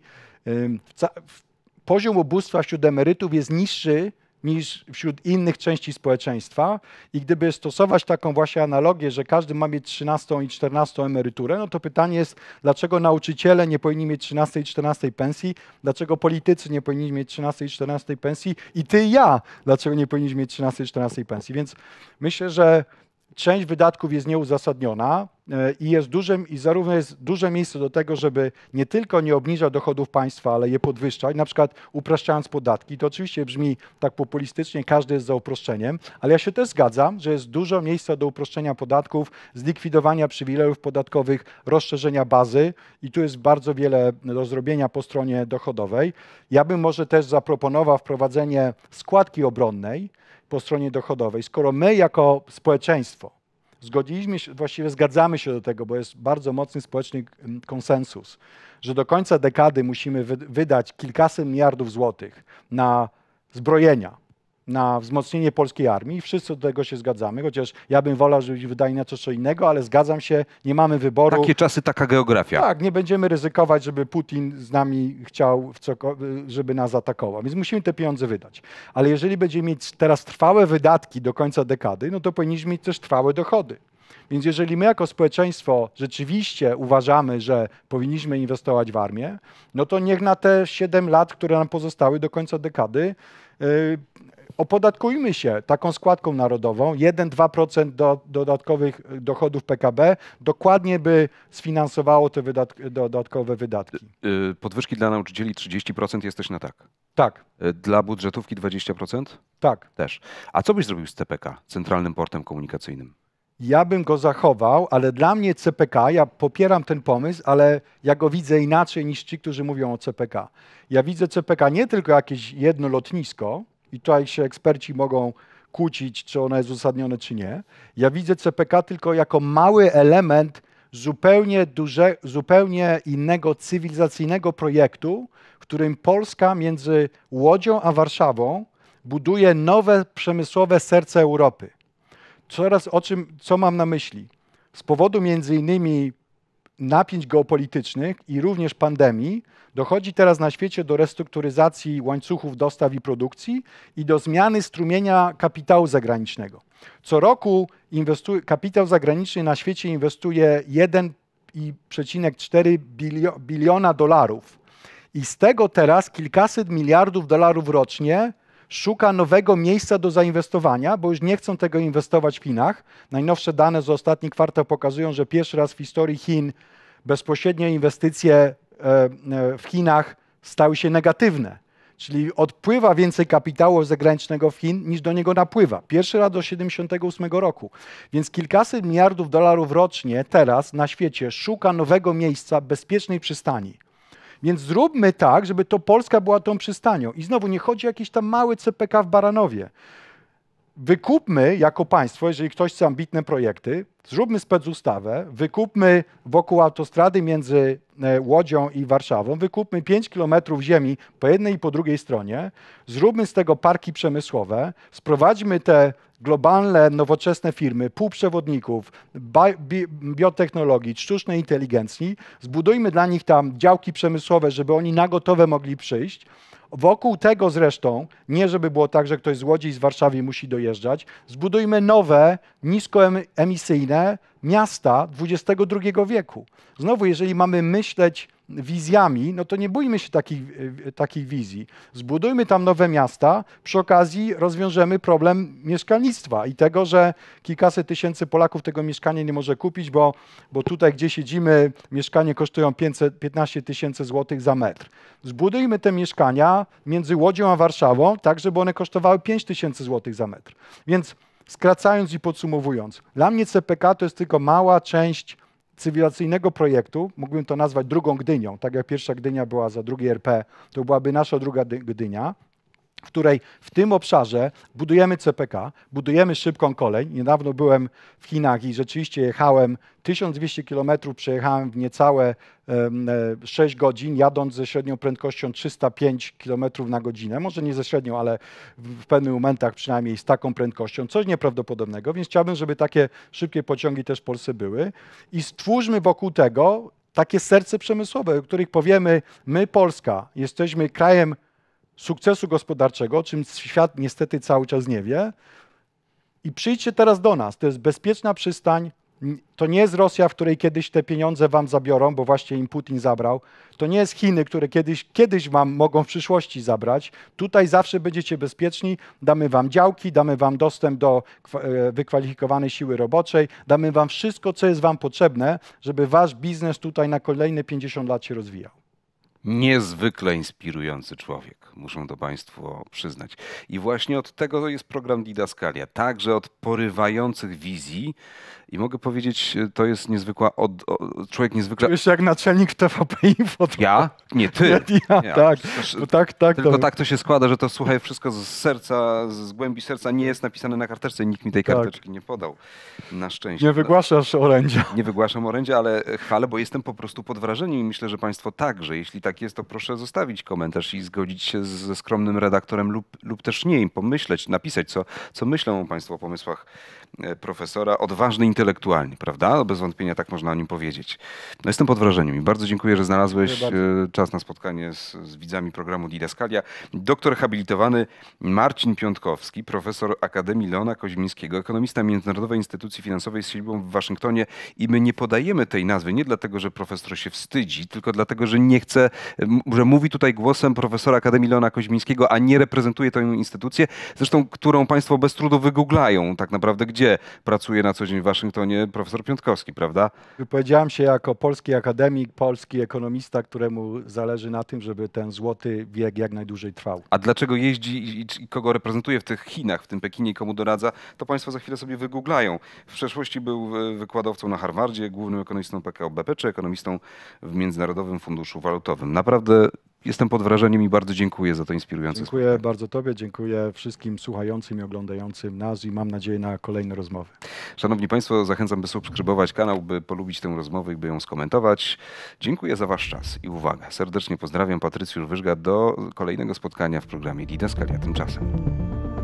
Poziom ubóstwa wśród emerytów jest niższy niż wśród innych części społeczeństwa. I gdyby stosować taką właśnie analogię, że każdy ma mieć 13 i 14 emeryturę, no to pytanie jest, dlaczego nauczyciele nie powinni mieć 13 i 14 pensji, dlaczego politycy nie powinni mieć 13 i 14 pensji i ty i ja, dlaczego nie powinniśmy mieć 13 i 14 pensji. Więc myślę, że część wydatków jest nieuzasadniona e, i jest dużym, i zarówno jest duże miejsce do tego, żeby nie tylko nie obniżać dochodów państwa, ale je podwyższać, na przykład upraszczając podatki. To oczywiście brzmi tak populistycznie, każdy jest za uproszczeniem, ale ja się też zgadzam, że jest dużo miejsca do uproszczenia podatków, zlikwidowania przywilejów podatkowych, rozszerzenia bazy i tu jest bardzo wiele do zrobienia po stronie dochodowej. Ja bym może też zaproponował wprowadzenie składki obronnej, po stronie dochodowej. Skoro my jako społeczeństwo zgodziliśmy się, właściwie zgadzamy się do tego, bo jest bardzo mocny społeczny mm, konsensus, że do końca dekady musimy wydać kilkaset miliardów złotych na zbrojenia, na wzmocnienie polskiej armii. Wszyscy do tego się zgadzamy, chociaż ja bym wolał, żeby wydali na coś co innego, ale zgadzam się, nie mamy wyboru. Takie czasy, taka geografia. Tak, nie będziemy ryzykować, żeby Putin z nami chciał, żeby nas atakował. Więc musimy te pieniądze wydać. Ale jeżeli będziemy mieć teraz trwałe wydatki do końca dekady, no to powinniśmy mieć też trwałe dochody. Więc jeżeli my jako społeczeństwo rzeczywiście uważamy, że powinniśmy inwestować w armię, no to niech na te 7 lat, które nam pozostały do końca dekady, y, opodatkujmy się taką składką narodową, 1-2% do, dodatkowych dochodów PKB, dokładnie by sfinansowało te dodatkowe wydatki. Y, y, podwyżki dla nauczycieli 30% jesteś na tak. Tak. Y, dla budżetówki 20%? Tak. Też. A co byś zrobił z CPK, Centralnym Portem Komunikacyjnym? Ja bym go zachował, ale dla mnie CPK, ja popieram ten pomysł, ale ja go widzę inaczej niż ci, którzy mówią o CPK. Ja widzę CPK nie tylko jakieś jedno lotnisko, i tutaj się eksperci mogą kłócić, czy ono jest uzasadnione, czy nie. Ja widzę CPK tylko jako mały element zupełnie, duże, zupełnie innego cywilizacyjnego projektu, w którym Polska między Łodzią a Warszawą buduje nowe przemysłowe serce Europy. Coraz o czym, co mam na myśli? Z powodu między innymi napięć geopolitycznych i również pandemii, dochodzi teraz na świecie do restrukturyzacji łańcuchów dostaw i produkcji i do zmiany strumienia kapitału zagranicznego. Co roku kapitał zagraniczny na świecie inwestuje 1,4 biliona dolarów. I z tego teraz kilkaset miliardów dolarów rocznie szuka nowego miejsca do zainwestowania, bo już nie chcą tego inwestować w Chinach. Najnowsze dane z ostatnich kwartał pokazują, że pierwszy raz w historii Chin bezpośrednie inwestycje e, e, w Chinach stały się negatywne. Czyli odpływa więcej kapitału zagranicznego w Chin niż do niego napływa. Pierwszy raz do 78 roku. Więc kilkaset miliardów dolarów rocznie teraz na świecie szuka nowego miejsca bezpiecznej przystani. Więc zróbmy tak, żeby to Polska była tą przystanią. I znowu nie chodzi o jakiś tam mały CPK w Baranowie. Wykupmy jako państwo, jeżeli ktoś chce ambitne projekty, zróbmy specustawę, wykupmy wokół autostrady między e, Łodzią i Warszawą, wykupmy 5 kilometrów ziemi po jednej i po drugiej stronie, zróbmy z tego parki przemysłowe, sprowadźmy te globalne, nowoczesne firmy, półprzewodników, bi biotechnologii, sztucznej inteligencji, zbudujmy dla nich tam działki przemysłowe, żeby oni na gotowe mogli przyjść. Wokół tego zresztą, nie żeby było tak, że ktoś z Łodzi i z Warszawy musi dojeżdżać, zbudujmy nowe, niskoemisyjne miasta XXI wieku. Znowu, jeżeli mamy myśleć wizjami, no to nie bójmy się takich, e, takich wizji. Zbudujmy tam nowe miasta, przy okazji rozwiążemy problem mieszkalnictwa i tego, że kilkaset tysięcy Polaków tego mieszkania nie może kupić, bo, bo tutaj, gdzie siedzimy, mieszkanie kosztują 500, 15 tysięcy złotych za metr. Zbudujmy te mieszkania między Łodzią a Warszawą, tak żeby one kosztowały 5 tysięcy złotych za metr. Więc skracając i podsumowując, dla mnie CPK to jest tylko mała część cywilizacyjnego projektu, mógłbym to nazwać drugą Gdynią, tak jak pierwsza Gdynia była za drugi RP, to byłaby nasza druga Gdynia, w której w tym obszarze budujemy CPK, budujemy szybką kolej. Niedawno byłem w Chinach i rzeczywiście jechałem 1200 km, przejechałem w niecałe 6 e, godzin, jadąc ze średnią prędkością 305 km na godzinę. Może nie ze średnią, ale w pewnych momentach przynajmniej z taką prędkością. Coś nieprawdopodobnego, więc chciałbym, żeby takie szybkie pociągi też w Polsce były. I stwórzmy wokół tego takie serce przemysłowe, o których powiemy, my Polska jesteśmy krajem sukcesu gospodarczego, o czym świat niestety cały czas nie wie. I przyjdźcie teraz do nas. To jest bezpieczna przystań. To nie jest Rosja, w której kiedyś te pieniądze wam zabiorą, bo właśnie im Putin zabrał. To nie jest Chiny, które kiedyś, kiedyś wam mogą w przyszłości zabrać. Tutaj zawsze będziecie bezpieczni. Damy wam działki, damy wam dostęp do e, wykwalifikowanej siły roboczej, damy wam wszystko, co jest wam potrzebne, żeby wasz biznes tutaj na kolejne 50 lat się rozwijał. Niezwykle inspirujący człowiek, muszą to Państwo przyznać. I właśnie od tego jest program Didaskalia, także od porywających wizji i mogę powiedzieć, e, to jest niezwykła, od, od, człowiek niezwykle... Czujesz jak naczelnik TVP Info. To... Ja? Nie, ty. Ja, ja, ja. tak. No tak, tak. Tylko to... Tak. tak to się składa, że to słuchaj wszystko z serca, z głębi serca nie jest napisane na karteczce. Nikt mi tej tak. karteczki nie podał. Na szczęście. Nie wygłaszasz orędzia. Nie wygłaszam orędzia, ale chwalę, bo jestem po prostu pod wrażeniem i myślę, że państwo także. Jeśli tak jest, to proszę zostawić komentarz i zgodzić się ze skromnym redaktorem lub, lub też nie im pomyśleć, napisać, co, co myślą państwo o pomysłach E, profesora, odważny intelektualnie, prawda? Bez wątpienia tak można o nim powiedzieć. No jestem pod wrażeniem i bardzo dziękuję, że znalazłeś dziękuję e, czas na spotkanie z, z widzami programu Didaskalia. Doktor habilitowany Marcin Piątkowski, profesor Akademii Leona Koźmińskiego, ekonomista Międzynarodowej Instytucji Finansowej z siedzibą w Waszyngtonie i my nie podajemy tej nazwy nie dlatego, że profesor się wstydzi, tylko dlatego, że nie chce, e, że mówi tutaj głosem profesora Akademii Leona Koźmińskiego, a nie reprezentuje tę instytucję, zresztą którą Państwo bez trudu wygooglają tak naprawdę, gdzie gdzie pracuje na co dzień w Waszyngtonie profesor Piątkowski, prawda? Wypowiedziałem się jako polski akademik, polski ekonomista, któremu zależy na tym, żeby ten złoty wiek jak najdłużej trwał. A dlaczego jeździ i, i kogo reprezentuje w tych Chinach, w tym Pekinie i komu doradza, to Państwo za chwilę sobie wygooglają. W przeszłości był e, wykładowcą na Harvardzie, głównym ekonomistą PKO BP czy ekonomistą w Międzynarodowym Funduszu Walutowym. Naprawdę Jestem pod wrażeniem i bardzo dziękuję za to inspirujące Dziękuję spotkanie. bardzo Tobie, dziękuję wszystkim słuchającym i oglądającym nas i mam nadzieję na kolejne rozmowy. Szanowni Państwo, zachęcam, by subskrybować kanał, by polubić tę rozmowę i by ją skomentować. Dziękuję za Wasz czas i uwagę. Serdecznie pozdrawiam Patrycjusz Wyżga do kolejnego spotkania w programie Lideska, a tymczasem.